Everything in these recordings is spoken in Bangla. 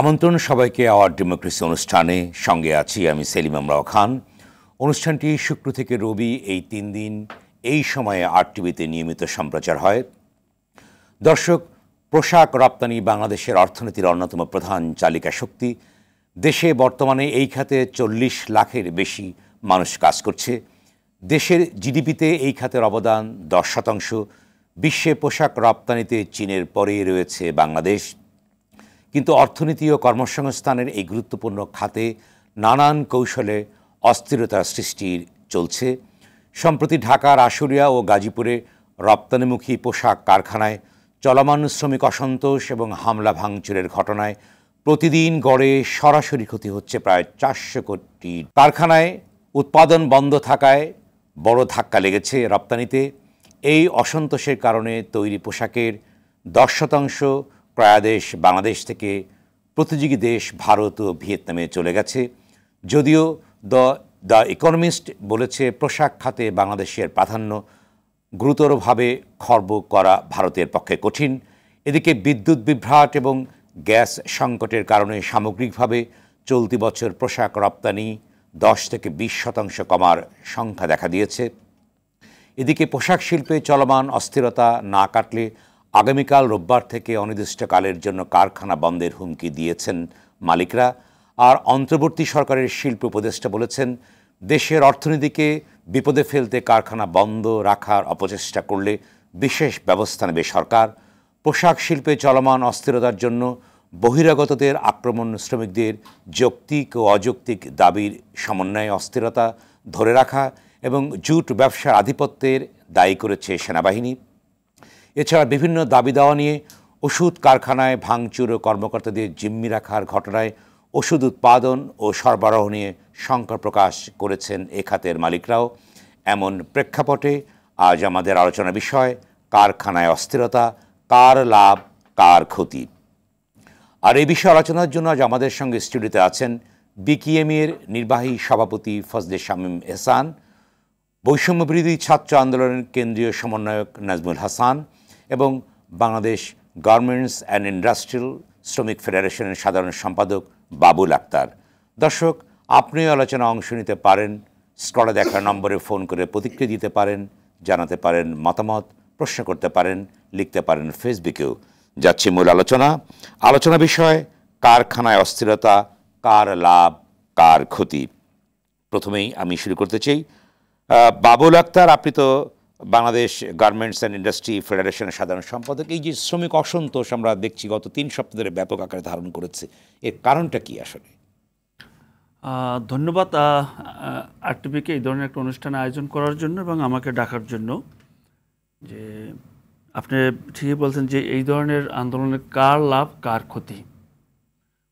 আমন্ত্রণ সবাইকে আওয়ার ডেমোক্রেসি অনুষ্ঠানে সঙ্গে আছি আমি সেলিম আমরাও খান অনুষ্ঠানটি শুক্র থেকে রবি এই তিন দিন এই সময়ে আর টিভিতে নিয়মিত সম্প্রচার হয় দর্শক পোশাক রপ্তানি বাংলাদেশের অর্থনীতির অন্যতম প্রধান চালিকা শক্তি দেশে বর্তমানে এই খাতে চল্লিশ লাখের বেশি মানুষ কাজ করছে দেশের জিডিপিতে এই খাতের অবদান দশ শতাংশ বিশ্বে পোশাক রপ্তানিতে চীনের পরেই রয়েছে বাংলাদেশ কিন্তু অর্থনীতি ও কর্মসংস্থানের এই গুরুত্বপূর্ণ খাতে নানান কৌশলে অস্থিরতার সৃষ্টির চলছে সম্প্রতি ঢাকার আশুলিয়া ও গাজীপুরে রপ্তানিমুখী পোশাক কারখানায় চলমান শ্রমিক অসন্তোষ এবং হামলা ভাঙচুরের ঘটনায় প্রতিদিন গড়ে সরাসরি ক্ষতি হচ্ছে প্রায় চারশো কোটি কারখানায় উৎপাদন বন্ধ থাকায় বড় ধাক্কা লেগেছে রপ্তানিতে এই অসন্তোষের কারণে তৈরি পোশাকের দশ শতাংশ প্রায়াদেশ বাংলাদেশ থেকে প্রতিযোগী দেশ ভারত ও ভিয়েতনামে চলে গেছে যদিও দ্য দ্য ইকোনমিস্ট বলেছে পোশাক খাতে বাংলাদেশের প্রাধান্য গুরুতরভাবে খর্ব করা ভারতের পক্ষে কঠিন এদিকে বিদ্যুৎ বিভ্রাট এবং গ্যাস সংকটের কারণে সামগ্রিকভাবে চলতি বছর পোশাক রপ্তানি দশ থেকে বিশ শতাংশ কমার সংখ্যা দেখা দিয়েছে এদিকে পোশাক শিল্পে চলমান অস্থিরতা না কাটলে আগামীকাল রোববার থেকে অনির্দিষ্টকালের জন্য কারখানা বন্ধের হুমকি দিয়েছেন মালিকরা আর অন্তর্বর্তী সরকারের শিল্প উপদেষ্টা বলেছেন দেশের অর্থনীতিকে বিপদে ফেলতে কারখানা বন্ধ রাখার অপচেষ্টা করলে বিশেষ ব্যবস্থা নেবে সরকার পোশাক শিল্পে চলমান অস্থিরতার জন্য বহিরাগতদের আক্রমণ শ্রমিকদের যৌক্তিক ও অযৌক্তিক দাবির সমন্বয়ে অস্থিরতা ধরে রাখা এবং জুট ব্যবসার আধিপত্যের দায়ী করেছে সেনাবাহিনী এছাড়া বিভিন্ন দাবি দাওয়া নিয়ে ওষুধ কারখানায় ভাঙচুর ও কর্মকর্তাদের জিম্মি রাখার ঘটনায় ওষুধ উৎপাদন ও সরবরাহ নিয়ে শঙ্কা প্রকাশ করেছেন এ খাতের মালিকরাও এমন প্রেক্ষাপটে আজ আমাদের আলোচনা বিষয় কারখানায় অস্থিরতা কার লাভ কার ক্ষতি আর এই বিষয়ে আলোচনার জন্য আজ আমাদের সঙ্গে স্টুডিওতে আছেন বিকিএমের নির্বাহী সভাপতি ফজলে শামীম এহসান বৈষম্যবিরোধী ছাত্র আন্দোলনের কেন্দ্রীয় সমন্বয়ক নাজমুল হাসান এবং বাংলাদেশ গার্মেন্টস অ্যান্ড ইন্ডাস্ট্রিয়াল শ্রমিক ফেডারেশনের সাধারণ সম্পাদক বাবুল আক্তার দর্শক আপনিও আলোচনা অংশ নিতে পারেন স্কলে দেখার নম্বরে ফোন করে প্রতিক্রিয়া দিতে পারেন জানাতে পারেন মতামত প্রশ্ন করতে পারেন লিখতে পারেন ফেসবুকেও যাচ্ছে মূল আলোচনা আলোচনা বিষয় কারখানায় অস্থিরতা কার লাভ কার ক্ষতি প্রথমেই আমি শুরু করতে চাই বাবুল আক্তার আপনি তো বাংলাদেশ গার্মেন্টস অ্যান্ড ইন্ডাস্ট্রি ফেডারেশনের সাধারণ সম্পাদক এই যে শ্রমিক অসন্তোষ আমরা দেখছি গত তিন সপ্তাহ ধরে ব্যাপক আকারে ধারণ করেছে এর কারণটা কি আসলে ধন্যবাদ আরটিপিকে এই ধরনের একটা অনুষ্ঠান আয়োজন করার জন্য এবং আমাকে ডাকার জন্য যে আপনি ঠিকই বলছেন যে এই ধরনের আন্দোলনে কার লাভ কার ক্ষতি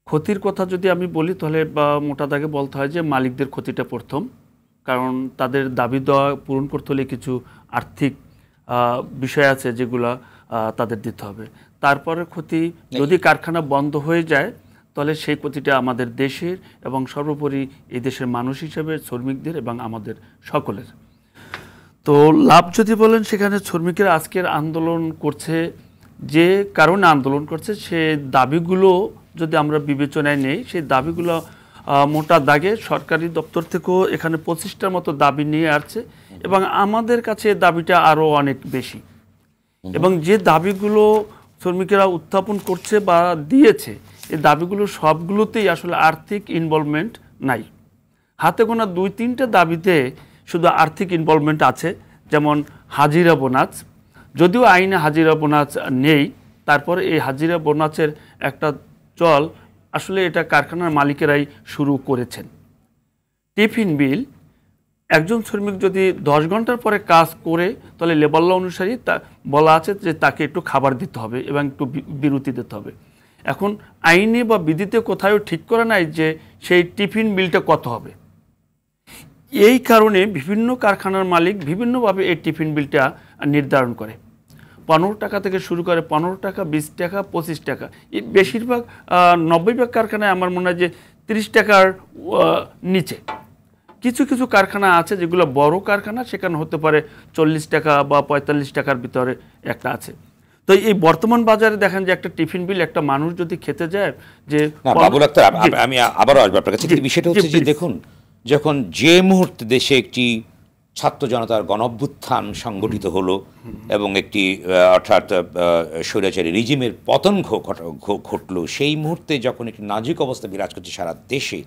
ক্ষতির কথা যদি আমি বলি তাহলে বা মোটা দাগে বলতে হয় যে মালিকদের ক্ষতিটা প্রথম কারণ তাদের দাবি দেওয়া পূরণ করতে হলে কিছু আর্থিক বিষয় আছে যেগুলা তাদের দিতে হবে তারপরে ক্ষতি যদি কারখানা বন্ধ হয়ে যায় তাহলে সেই ক্ষতিটা আমাদের দেশের এবং সর্বোপরি এই দেশের মানুষ হিসেবে শ্রমিকদের এবং আমাদের সকলের তো লাভ যদি বলেন সেখানে শ্রমিকের আজকের আন্দোলন করছে যে কারণে আন্দোলন করছে সে দাবিগুলো যদি আমরা বিবেচনায় নেই সেই দাবিগুলো মোটা দাগে সরকারি দপ্তর থেকেও এখানে পঁচিশটার মতো দাবি নিয়ে আসছে এবং আমাদের কাছে দাবিটা আরও অনেক বেশি এবং যে দাবিগুলো শ্রমিকেরা উত্থাপন করছে বা দিয়েছে এই দাবিগুলো সবগুলোতেই আসলে আর্থিক ইনভলভমেন্ট নাই হাতে গোনা দুই তিনটে দাবিতে শুধু আর্থিক ইনভলভমেন্ট আছে যেমন হাজিরা বোনাস যদিও আইনে হাজিরা বোনাস নেই তারপর এই হাজিরা বোনাসের একটা চল আসলে এটা কারখানার মালিকেরাই শুরু করেছেন টিফিন বিল একজন শ্রমিক যদি দশ ঘন্টার পরে কাজ করে তাহলে লেবার ল অনুসারে তা বলা আছে যে তাকে একটু খাবার দিতে হবে এবং একটু বিরতি দিতে হবে এখন আইনে বা বিধিতে কোথাও ঠিক করা নাই যে সেই টিফিন বিলটা কত হবে এই কারণে বিভিন্ন কারখানার মালিক বিভিন্নভাবে এই টিফিন বিলটা নির্ধারণ করে পনেরো টাকা থেকে শুরু করে পনেরো টাকা বিশ টাকা পঁচিশ টাকা বেশিরভাগ নব্বই ভাগ কারখানায় আমার মনে হয় যে তিরিশ টাকার নিচে কিছু কিছু কারখানা আছে যেগুলো বড় কারখানা সেখানে হতে পারে চল্লিশ টাকা বা পঁয়তাল্লিশ টাকার ভিতরে একটা আছে তো এই বর্তমান বাজারে দেখেন যে একটা টিফিন বিল একটা মানুষ যদি খেতে যায় যে আমি আবারও আসবো আপনার কাছে বিষয়টা হচ্ছে যে দেখুন যখন যে মুহূর্তে দেশে একটি ছাত্র জনতার গণভ্যুত্থান সংগঠিত হলো এবং একটি অর্থাৎ স্বৈরাচারী রিজিমের পতন ঘটল সেই মুহূর্তে যখন একটি নাজুক অবস্থা বিরাজ করছে সারা দেশে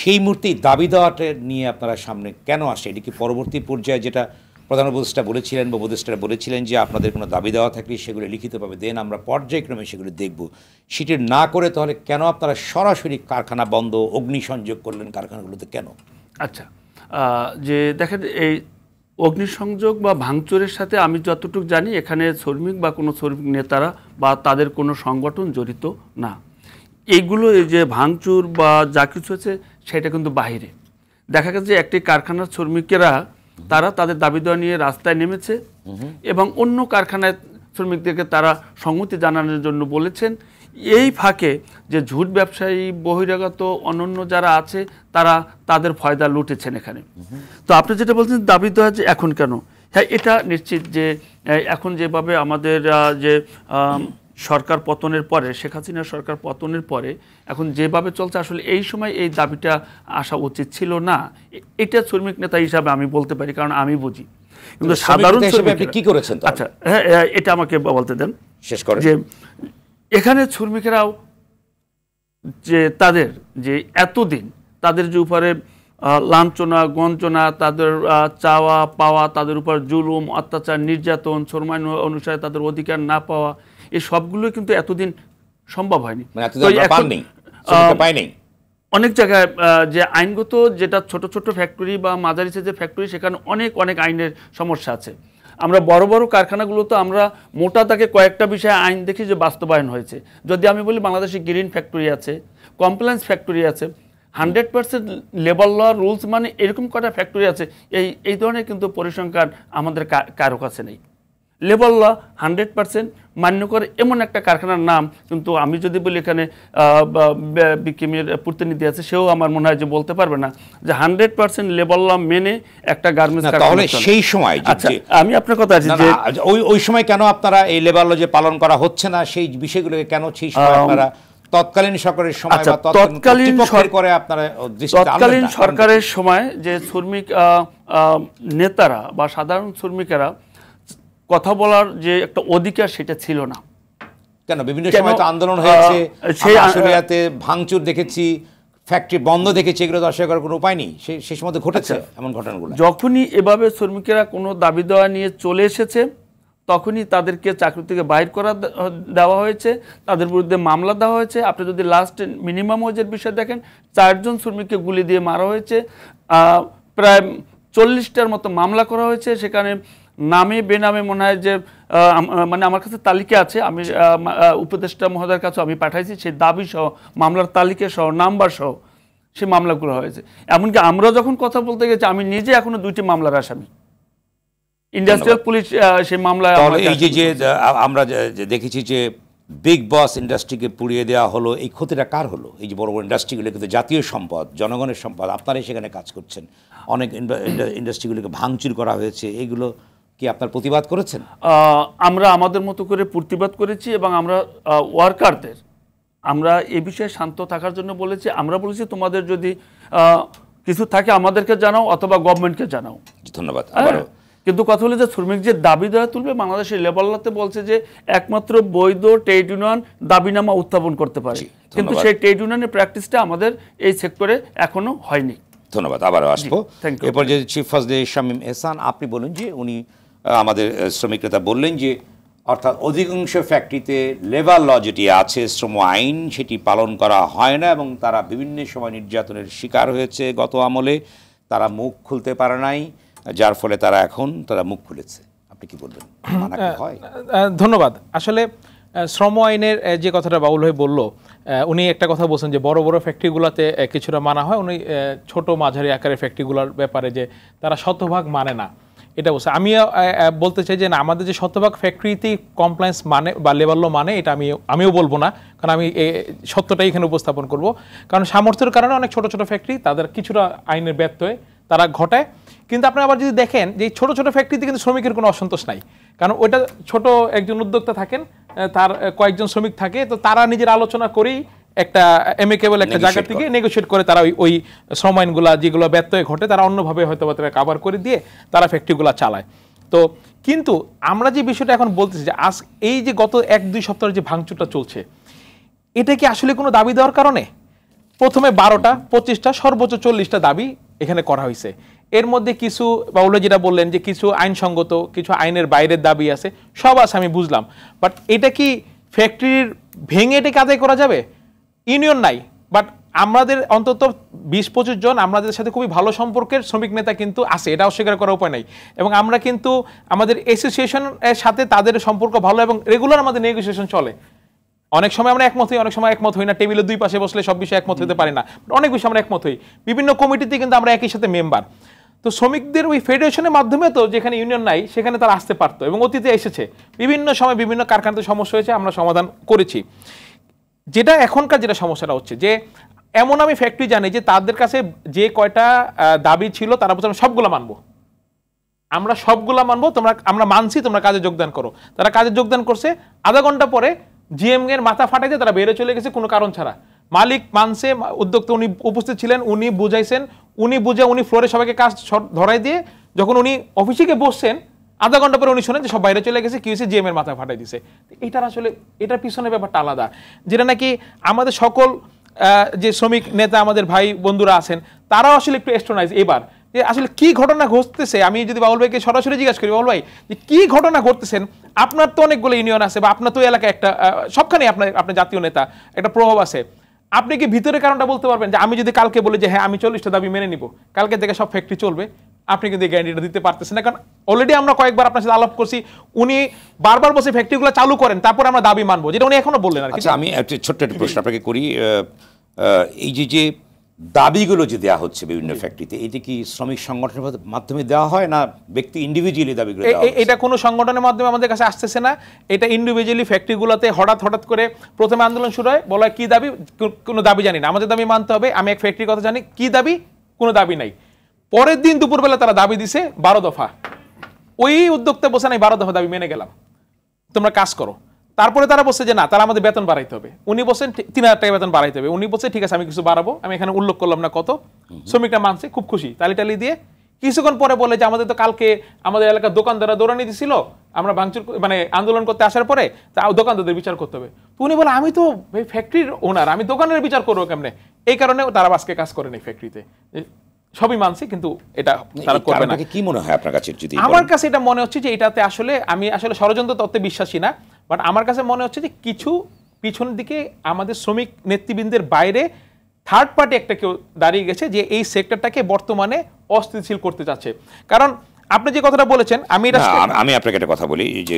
সেই মুহূর্তেই দাবি দেওয়াটা নিয়ে আপনারা সামনে কেন আসে এটি কি পরবর্তী পর্যায়ে যেটা প্রধান উপদেষ্টা বলেছিলেন বা উপদেষ্টারা বলেছিলেন যে আপনাদের কোনো দাবি দেওয়া থাকলে সেগুলো লিখিতভাবে দেন আমরা পর্যায়ক্রমে সেগুলো দেখব সেটি না করে তাহলে কেন আপনারা সরাসরি কারখানা বন্ধ অগ্নিসংযোগ করলেন কারখানাগুলোতে কেন আচ্ছা যে দেখেন এই অগ্নিসংযোগ বা ভাঙচুরের সাথে আমি যতটুকু জানি এখানে শ্রমিক বা কোনো শ্রমিক নেতারা বা তাদের কোনো সংগঠন জড়িত না এইগুলো এই যে ভাঙচুর বা যা কিছু আছে সেটা কিন্তু বাহিরে দেখা গেছে একটি কারখানার শ্রমিকেরা তারা তাদের দাবি দেওয়া নিয়ে রাস্তায় নেমেছে এবং অন্য কারখানায় শ্রমিকদেরকে তারা সংহতি জানানোর জন্য বলেছেন এই ফাঁকে যে ঝুট ব্যবসায়ী বহিরাগত অনন্য যারা আছে তারা তাদের ফয়দা লুটেছেন এখানে তো আপনি যেটা বলছেন দাবি দেওয়া যে এখন কেন হ্যাঁ এটা নিশ্চিত যে এখন যেভাবে আমাদের যে সরকার পতনের পরে শেখ হাসিনা সরকার পতনের পরে এখন যেভাবে চলছে আসলে এই সময় এই দাবিটা আসা উচিত ছিল না এটা শ্রমিক নেতা হিসাবে আমি বলতে পারি কারণ আমি বুঝি কিন্তু সাধারণ কি করেছেন আচ্ছা হ্যাঁ, হ্যাঁ এটা আমাকে বলতে দেন শেষ করে যে এখানে শ্রমিকেরাও যে তাদের যে এতদিন তাদের যে উপরে লাঞ্ছনা গঞ্জনা তাদের চাওয়া পাওয়া তাদের উপর জুলুম অত্যাচার নির্যাতন শ্রমায়ন অনুসারে তাদের অধিকার না পাওয়া এই সবগুলো কিন্তু এতদিন সম্ভব হয়নি মানে অনেক জায়গায় যে আইনগত যেটা ছোট ছোট ফ্যাক্টরি বা মাদারিসের যে ফ্যাক্টরি সেখানে অনেক অনেক আইনের সমস্যা আছে আমরা বড় বড় কারখানাগুলো তো আমরা মোটা তাকে কয়েকটা বিষয়ে আইন দেখি যে বাস্তবায়ন হয়েছে যদি আমি বলি বাংলাদেশে গ্রিন ফ্যাক্টরি আছে কমপ্লায়েন্স ফ্যাক্টরি আছে hundred percent labour law rules মানে এরকম কটা ফ্যাক্টরি আছে এই এই ধরনের কিন্তু পরিসংখ্যান আমাদের কারো কাছে নেই লেবল ল হান্ড্রেড পার্সেন্ট মান্য করে এমন একটা কারখানার নাম কিন্তু আমি যদি বলি এখানে বিকিমের প্রতিনিধি আছে সেও আমার মনে হয় যে বলতে পারবে না যে হান্ড্রেড পার্সেন্ট লেবল ল মেনে একটা গার্মেন্টস তাহলে সেই সময় আচ্ছা আমি আপনার কথা আছে যে ওই ওই সময় কেন আপনারা এই লেবার ল যে পালন করা হচ্ছে না সেই বিষয়গুলোকে কেন সেই সময় আপনারা তৎকালীন সরকারের সময় আচ্ছা, বা তৎকালীন করে আপনারা তৎকালীন সরকারের সময় যে শ্রমিক নেতারা বা সাধারণ শ্রমিকেরা কথা বলার যে একটা অধিকার সেটা ছিল না কেন বিভিন্ন সময় তো আন্দোলন হয়েছে আসলে ভাঙচুর দেখেছি ফ্যাক্টরি বন্ধ দেখেছি এগুলো দর্শক আশা করার কোনো উপায় নেই সেই সময় তো ঘটেছে আচ্ছা। এমন ঘটনাগুলো যখনই এভাবে শ্রমিকেরা কোনো দাবি দেওয়া নিয়ে চলে এসেছে তখনই তাদেরকে চাকরি থেকে বাইর করা দেওয়া হয়েছে তাদের বিরুদ্ধে মামলা দেওয়া হয়েছে আপনি যদি লাস্ট মিনিমাম ওয়েজের বিষয় দেখেন চারজন শ্রমিককে গুলি দিয়ে মারা হয়েছে প্রায় চল্লিশটার মতো মামলা করা হয়েছে সেখানে নামে বেনামে মনে হয় যে মানে আমার কাছে তালিকা আছে আমি উপদেষ্টা মহোদয়ের কাছে আমি পাঠাইছি সেই দাবি সহ মামলার তালিকা সহ নাম্বার সহ সে মামলাগুলো হয়েছে এমনকি আমরা যখন কথা বলতে গেছি আমি নিজে এখনো দুইটি মামলার আসামি ইন্ডাস্ট্রিয়াল পুলিশ সেই মামলায় এই যে যে আমরা দেখেছি যে বিগ বস ইন্ডাস্ট্রিকে পুড়িয়ে দেওয়া হলো এই ক্ষতিটা কার হলো এই যে বড় বড় ইন্ডাস্ট্রিগুলো কিন্তু জাতীয় সম্পদ জনগণের সম্পদ আপনারাই সেখানে কাজ করছেন অনেক ইন্ডাস্ট্রিগুলোকে ভাঙচুর করা হয়েছে এগুলো কি আপনার প্রতিবাদ করেছেন আমরা আমাদের মতো করে প্রতিবাদ করেছি এবং আমরা ওয়ার্কারদের আমরা এ বিষয়ে শান্ত থাকার জন্য বলেছি আমরা বলেছি তোমাদের যদি কিছু থাকে আমাদেরকে জানাও অথবা গভর্নমেন্টকে জানাও ধন্যবাদ হ্যাঁ, কিন্তু কথা হলো যে শ্রমিক যে দাবি দেওয়া তুলবে বাংলাদেশের লেবাল্লাতে বলছে যে একমাত্র বৈধ ট্রেড ইউনিয়ন দাবিনামা উত্থাপন করতে পারে কিন্তু সেই ট্রেড ইউনিয়নের প্র্যাকটিসটা আমাদের এই সেক্টরে এখনো হয়নি ধন্যবাদ আবারও আসবো এরপর যে চিফ ফার্স্ট শামীম এহসান আপনি বলুন যে উনি আমাদের শ্রমিক নেতা বললেন যে অর্থাৎ অধিকাংশ ফ্যাক্টরিতে লেবার ল যেটি আছে শ্রম আইন সেটি পালন করা হয় না এবং তারা বিভিন্ন সময় নির্যাতনের শিকার হয়েছে গত আমলে তারা মুখ খুলতে পারে নাই যার ফলে তারা এখন তারা মুখ খুলেছে আপনি কি বলবেন ধন্যবাদ আসলে শ্রম আইনের যে কথাটা বাউল হয়ে বলল উনি একটা কথা বলছেন যে বড় বড় ফ্যাক্টরিগুলোতে কিছুটা মানা হয় উনি ছোট মাঝারি আকারের ফ্যাক্টরিগুলোর ব্যাপারে যে তারা শতভাগ মানে না এটা বলছে আমি বলতে চাই যে না আমাদের যে শতভাগ ফ্যাক্টরিতে কমপ্লায়েন্স মানে বা লেবার মানে এটা আমি আমিও বলবো না কারণ আমি সত্যটাই এখানে উপস্থাপন করব কারণ সামর্থ্যের কারণে অনেক ছোট ছোট ফ্যাক্টরি তাদের কিছুটা আইনের ব্যত্যয় তারা ঘটায় কিন্তু আপনি আবার যদি দেখেন যে ছোট ছোট ফ্যাক্টরিতে কিন্তু শ্রমিকের কোনো অসন্তোষ নাই কারণ ওইটা ছোট একজন উদ্যোক্তা থাকেন তার কয়েকজন শ্রমিক থাকে তো তারা নিজের আলোচনা করেই একটা এমিকেবল একটা জায়গা থেকে নেগোশিয়েট করে তারা ওই ওই শ্রম আইনগুলা যেগুলো ব্যত্যয় ঘটে তারা অন্যভাবে হয়তো বা তারা কাভার করে দিয়ে তারা ফ্যাক্টরিগুলো চালায় তো কিন্তু আমরা যে বিষয়টা এখন বলতেছি যে আজ এই যে গত এক দুই সপ্তাহের যে ভাঙচুরটা চলছে এটা কি আসলে কোনো দাবি দেওয়ার কারণে প্রথমে বারোটা পঁচিশটা সর্বোচ্চ চল্লিশটা দাবি এখানে করা হয়েছে এর মধ্যে কিছু বাউল যেটা বললেন যে কিছু আইনসঙ্গত কিছু আইনের বাইরের দাবি আছে সব আছে আমি বুঝলাম বাট এটা কি ফ্যাক্টরির ভেঙে এটাকে আদায় করা যাবে ইউনিয়ন নাই বাট আমাদের অন্তত বিশ পঁচিশ জন আমাদের সাথে খুবই ভালো সম্পর্কের শ্রমিক নেতা কিন্তু আছে এটা অস্বীকার করার উপায় নাই এবং আমরা কিন্তু আমাদের অ্যাসোসিয়েশনের সাথে তাদের সম্পর্ক ভালো এবং রেগুলার আমাদের নেগোসিয়েশন চলে অনেক সময় আমরা একমত হই অনেক সময় একমত হই না টেবিলের দুই পাশে বসলে সব বিষয়ে একমত হতে পারি না অনেক বিষয়ে আমরা একমত হই বিভিন্ন কমিটিতে কিন্তু আমরা একই সাথে মেম্বার তো শ্রমিকদের ওই ফেডারেশনের মাধ্যমে তো যেখানে ইউনিয়ন নাই সেখানে তারা আসতে পারতো এবং অতীতে এসেছে বিভিন্ন সময় বিভিন্ন কারখানাতে সমস্যা হয়েছে আমরা সমাধান করেছি যেটা এখনকার যেটা সমস্যাটা হচ্ছে যে এমন আমি ফ্যাক্টরি জানি যে তাদের কাছে যে কয়টা দাবি ছিল তারা বলছে আমরা সবগুলো মানবো আমরা সবগুলা মানবো তোমরা আমরা মানছি তোমরা কাজে যোগদান করো তারা কাজে যোগদান করছে আধা ঘন্টা পরে জিএম এর মাথা ফাটাইতে তারা বেড়ে চলে গেছে কোনো কারণ ছাড়া মালিক মানছে উদ্যোক্তা উনি উপস্থিত ছিলেন উনি বুঝাইছেন উনি বুঝে উনি ফ্লোরে সবাইকে কাজ ধরাই দিয়ে যখন উনি অফিসে গিয়ে বসছেন আধা ঘন্টা পরে উনি শোনেন যে সব বাইরে চলে গেছে কিউসি জিএম এর মাথা ফাটাই দিছে এটার আসলে এটার পিছনে ব্যাপারটা আলাদা যেটা নাকি আমাদের সকল যে শ্রমিক নেতা আমাদের ভাই বন্ধুরা আছেন তারাও আসলে একটু এস্টোনাইজ এবার যে আসলে কি ঘটনা ঘটতেছে আমি যদি বাউল ভাইকে সরাসরি জিজ্ঞাসা করি বাউল ভাই যে কি ঘটনা ঘটতেছেন আপনার তো অনেকগুলো ইউনিয়ন আছে বা আপনার তো এলাকায় একটা সবখানে আপনার আপনার জাতীয় নেতা একটা প্রভাব আছে আপনি কি ভিতরে কারণটা বলতে পারবেন যে আমি যদি কালকে বলি যে হ্যাঁ আমি চল্লিশটা দাবি মেনে নিব কালকে থেকে সব ফ্যাক্টরি চলবে আপনি কিন্তু এই গ্যারান্টিটা দিতে পারতেছেন না কারণ অলরেডি আমরা কয়েকবার আপনার সাথে আলাপ করছি উনি বারবার বসে ফ্যাক্টরিগুলো চালু করেন তারপর আমরা দাবি মানবো যেটা উনি এখনো বললেন আর কি আচ্ছা, আমি একটা ছোট্ট একটা প্রশ্ন আপনাকে করি এই যে যে দাবিগুলো যে দেওয়া হচ্ছে বিভিন্ন ফ্যাক্টরিতে এটা কি শ্রমিক সংগঠনের মাধ্যমে দেওয়া হয় না ব্যক্তি ইন্ডিভিজুয়ালি দাবিগুলো এটা কোনো সংগঠনের মাধ্যমে আমাদের কাছে আসতেছে না এটা ইন্ডিভিজুয়ালি ফ্যাক্টরিগুলোতে হঠাৎ হঠাৎ করে প্রথমে আন্দোলন শুরু হয় বলা কি দাবি কোনো দাবি জানি না আমাদের দাবি মানতে হবে আমি এক ফ্যাক্টরির কথা জানি কি দাবি কোনো দাবি নাই পরের দিন দুপুরবেলা তারা দাবি দিছে বারো দফা ওই উদ্যোক্তা বসে নাই বারো দফা দাবি মেনে গেলাম তোমরা কাজ করো তারপরে তারা বসে যে না তারা আমাদের বেতন বাড়াইতে হবে উনি বসেন তিন হাজার টাকা বেতন বাড়াইতে হবে উনি বসে ঠিক আছে আমি কিছু বাড়াবো আমি এখানে উল্লেখ করলাম না কত শ্রমিকরা মানছে খুব খুশি তালি টালি দিয়ে কিছুক্ষণ পরে বলে যে আমাদের তো কালকে আমাদের এলাকার দোকানদাররা দৌড়ানি দিছিল আমরা ভাঙচুর মানে আন্দোলন করতে আসার পরে তা দোকানদারদের বিচার করতে হবে তো উনি বলে আমি তো ফ্যাক্টরির ওনার আমি দোকানের বিচার করবো কেমনে এই কারণে তারা আজকে কাজ করেনি ফ্যাক্টরিতে সবই মানছি কিন্তু এটা তারা করবে না কি মনে হয় আপনার কাছে যদি আমার কাছে এটা মনে হচ্ছে যে এটাতে আসলে আমি আসলে ষড়যন্ত্র তত্ত্বে বিশ্বাসী না বাট আমার কাছে মনে হচ্ছে যে কিছু পিছনের দিকে আমাদের শ্রমিক নেতৃবৃন্দের বাইরে থার্ড পার্টি একটা কেউ দাঁড়িয়ে গেছে যে এই সেক্টরটাকে বর্তমানে অস্থিতিশীল করতে চাচ্ছে কারণ আপনি যে কথাটা বলেছেন আমি এটা আমি আপনাকে একটা কথা বলি যে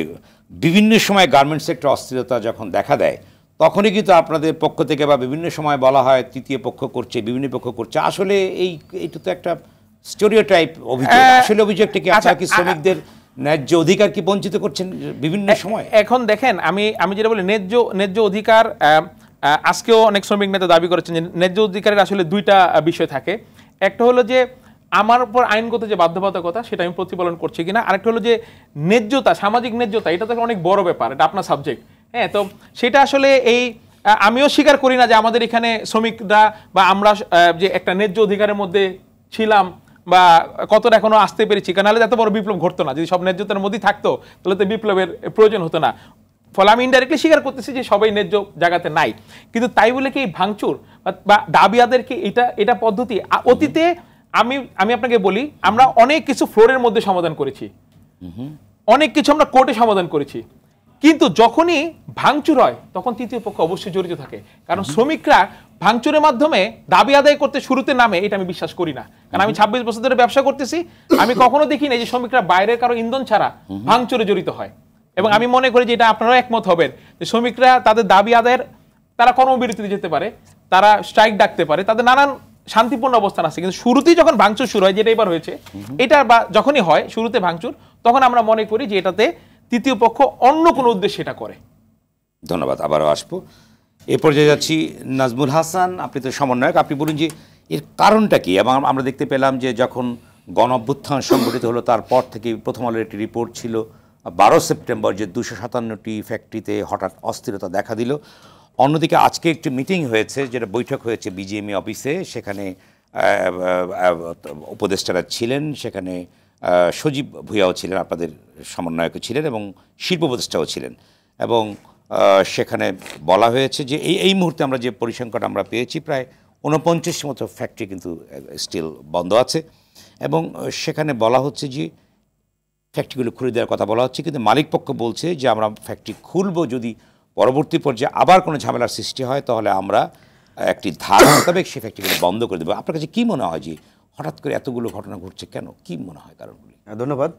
বিভিন্ন সময় গার্মেন্ট সেক্টর অস্থিরতা যখন দেখা দেয় তখনই কিন্তু আপনাদের পক্ষ থেকে বা বিভিন্ন সময় বলা হয় তৃতীয় পক্ষ করছে বিভিন্ন পক্ষ করছে আসলে এই এটা তো একটা স্টোরিওটাইপ অভিযোগ হ্যাঁ। আসলে অভিযোগটা কি আচ্ছা কি শ্রমিকদের ন্যায্য অধিকার কি বঞ্চিত করছেন বিভিন্ন সময় এখন দেখেন আমি আমি যেটা বলি ন্যায্য ন্যায্য অধিকার আজকেও অনেক শ্রমিক নেতা দাবি করেছেন যে ন্যায্য অধিকারের আসলে দুইটা বিষয় থাকে একটা হলো যে আমার উপর আইনগত যে বাধ্যবাধকতা সেটা আমি প্রতিপালন করছি কিনা আরেকটা হলো যে ন্যায্যতা সামাজিক ন্যায্যতা এটা তো অনেক বড় ব্যাপার এটা আপনার সাবজেক্ট হ্যাঁ তো সেটা আসলে এই আমিও স্বীকার করি না যে আমাদের এখানে শ্রমিকরা বা আমরা যে একটা ন্যায্য অধিকারের মধ্যে ছিলাম বা কতটা এখনো আসতে পেরেছি কারণ নাহলে এত বড় বিপ্লব ঘটতো না যদি সব ন্যায্যতার মধ্যেই থাকতো তাহলে তো বিপ্লবের প্রয়োজন হতো না ফলে আমি ইনডাইরেক্টলি স্বীকার করতেছি যে সবাই ন্যায্য জায়গাতে নাই কিন্তু তাই বলে কি ভাঙচুর বা দাবিয়াদেরকে এটা এটা পদ্ধতি অতীতে আমি আমি আপনাকে বলি আমরা অনেক কিছু ফ্লোরের মধ্যে সমাধান করেছি অনেক কিছু আমরা কোর্টে সমাধান করেছি কিন্তু যখনই ভাঙচুর হয় তখন তৃতীয় পক্ষ অবশ্যই জড়িত থাকে কারণ শ্রমিকরা ভাঙচুরের মাধ্যমে দাবি আদায় করতে শুরুতে নামে এটা আমি বিশ্বাস করি না কারণ আমি ছাব্বিশ বছর ধরে ব্যবসা করতেছি আমি কখনো দেখি না যে শ্রমিকরা বাইরের কারো ইন্ধন ছাড়া ভাঙচুরে জড়িত হয় এবং আমি মনে করি যে এটা আপনারাও একমত হবেন যে শ্রমিকরা তাদের দাবি আদায়ের তারা কর্মবিরতিতে যেতে পারে তারা স্ট্রাইক ডাকতে পারে তাদের নানান শান্তিপূর্ণ অবস্থান আছে কিন্তু শুরুতেই যখন ভাঙচুর শুরু হয় যেটা এবার হয়েছে এটা বা যখনই হয় শুরুতে ভাঙচুর তখন আমরা মনে করি যে এটাতে তৃতীয় পক্ষ অন্য কোনো উদ্দেশ্যে এটা করে ধন্যবাদ আবারও আসবো এ পর্যায়ে যাচ্ছি নাজমুল হাসান আপনি তো সমন্বয়ক আপনি বলুন যে এর কারণটা কি এবং আমরা দেখতে পেলাম যে যখন গণ অভ্যুত্থান সংগঠিত হলো তারপর থেকে প্রথম আলোর একটি রিপোর্ট ছিল বারো সেপ্টেম্বর যে দুশো সাতান্নটি ফ্যাক্টরিতে হঠাৎ অস্থিরতা দেখা দিল অন্যদিকে আজকে একটি মিটিং হয়েছে যেটা বৈঠক হয়েছে বিজিএমই অফিসে সেখানে উপদেষ্টারা ছিলেন সেখানে সজীব ভূয়াও ছিলেন আপনাদের সমন্বয়কও ছিলেন এবং শিল্প প্রতিষ্ঠাও ছিলেন এবং সেখানে বলা হয়েছে যে এই এই মুহূর্তে আমরা যে পরিসংখ্যাটা আমরা পেয়েছি প্রায় ঊনপঞ্চাশ মতো ফ্যাক্টরি কিন্তু স্টিল বন্ধ আছে এবং সেখানে বলা হচ্ছে যে ফ্যাক্টরিগুলো খুলে দেওয়ার কথা বলা হচ্ছে কিন্তু মালিকপক্ষ বলছে যে আমরা ফ্যাক্টরি খুলব যদি পরবর্তী পর্যায়ে আবার কোনো ঝামেলার সৃষ্টি হয় তাহলে আমরা একটি ধারা মোতাবেক সেই ফ্যাক্টরিগুলো বন্ধ করে দেবো আপনার কাছে কী মনে হয় যে হঠাৎ করে এতগুলো ঘটনা ঘটছে কেন কি মনে হয় কারণগুলি হ্যাঁ, ধন্যবাদ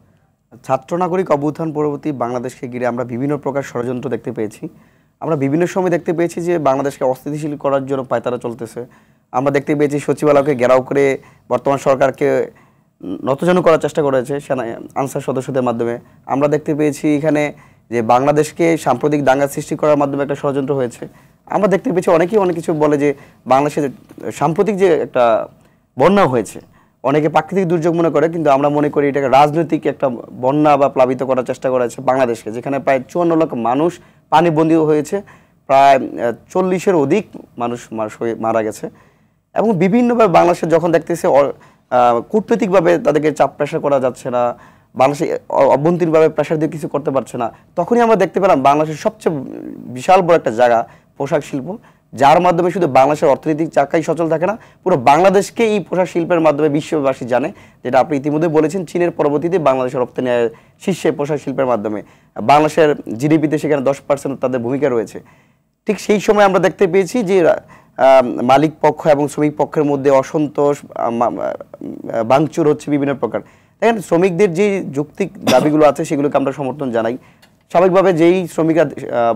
ছাত্র নাগরিক অভ্যুত্থান পরবর্তী বাংলাদেশকে ঘিরে আমরা বিভিন্ন প্রকার ষড়যন্ত্র দেখতে পেয়েছি আমরা বিভিন্ন সময় দেখতে পেয়েছি যে বাংলাদেশকে অস্থিতিশীল করার জন্য পায়তারা চলতেছে আমরা দেখতে পেয়েছি সচিবালয়কে ঘেরাও করে বর্তমান সরকারকে নতজন করার চেষ্টা করেছে সেনা আনসার সদস্যদের মাধ্যমে আমরা দেখতে পেয়েছি এখানে যে বাংলাদেশকে সাম্প্রতিক দাঙ্গা সৃষ্টি করার মাধ্যমে একটা ষড়যন্ত্র হয়েছে আমরা দেখতে পেয়েছি অনেকেই অনেক কিছু বলে যে বাংলাদেশের সাম্প্রতিক যে একটা বন্যা হয়েছে অনেকে প্রাকৃতিক দুর্যোগ মনে করে কিন্তু আমরা মনে করি এটাকে রাজনৈতিক একটা বন্যা বা প্লাবিত করার চেষ্টা করা হয়েছে বাংলাদেশকে যেখানে প্রায় চুয়ান্ন লক্ষ মানুষ পানিবন্দী হয়েছে প্রায় চল্লিশের অধিক মানুষ মারা গেছে এবং বিভিন্নভাবে বাংলাদেশে যখন দেখতেছে কূটনৈতিকভাবে তাদেরকে চাপ প্রেশার করা যাচ্ছে না বাংলাদেশে অভ্যন্তরীণভাবে প্রেশার দিয়ে কিছু করতে পারছে না তখনই আমরা দেখতে পেলাম বাংলাদেশের সবচেয়ে বিশাল বড় একটা জায়গা পোশাক শিল্প যার মাধ্যমে শুধু বাংলাদেশের অর্থনৈতিক চাকাই সচল থাকে না পুরো বাংলাদেশকে এই পোশাক শিল্পের মাধ্যমে বিশ্ববাসী জানে যেটা আপনি ইতিমধ্যে বলেছেন চীনের পরবর্তীতে বাংলাদেশের রপ্তানি শীর্ষে পোশাক শিল্পের মাধ্যমে বাংলাদেশের জিডিপিতে সেখানে দশ পার্সেন্ট তাদের ভূমিকা রয়েছে ঠিক সেই সময় আমরা দেখতে পেয়েছি যে মালিক পক্ষ এবং শ্রমিক পক্ষের মধ্যে অসন্তোষ বাংচুর হচ্ছে বিভিন্ন প্রকার দেখেন শ্রমিকদের যে যৌক্তিক দাবিগুলো আছে সেগুলোকে আমরা সমর্থন জানাই স্বাভাবিকভাবে যেই শ্রমিকরা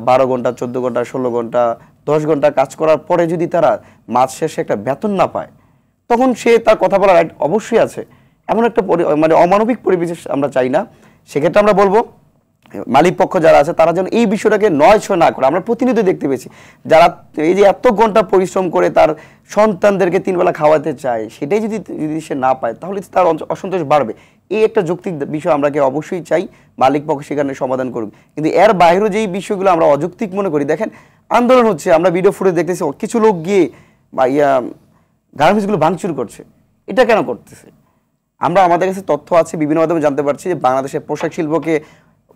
বারো ঘন্টা চোদ্দ ঘন্টা ষোলো ঘন্টা দশ ঘন্টা কাজ করার পরে যদি তারা মাছ শেষে একটা বেতন না পায় তখন সে তার কথা বলার রাইট অবশ্যই আছে এমন একটা মানে অমানবিক পরিবেশ আমরা চাই না সেক্ষেত্রে আমরা বলবো মালিক পক্ষ যারা আছে তারা যেন এই বিষয়টাকে নয় ছয় না করে আমরা প্রতিনিধি দেখতে পেয়েছি যারা এই যে এত ঘন্টা পরিশ্রম করে তার সন্তানদেরকে তিনবেলা খাওয়াতে চায় সেটাই যদি যদি সে না পায় তাহলে তার অসন্তোষ বাড়বে এই একটা যৌক্তিক বিষয় আমরা আমরাকে অবশ্যই চাই মালিক পক্ষ সেখানে সমাধান করুক কিন্তু এর বাইরেও যেই বিষয়গুলো আমরা অযৌক্তিক মনে করি দেখেন আন্দোলন হচ্ছে আমরা ভিডিও ফুটে দেখতেছি কিছু লোক গিয়ে বা ইয়া গার্মেন্টসগুলো ভাঙচুর করছে এটা কেন করতেছে আমরা আমাদের কাছে তথ্য আছে বিভিন্ন মাধ্যমে জানতে পারছি যে বাংলাদেশের পোশাক শিল্পকে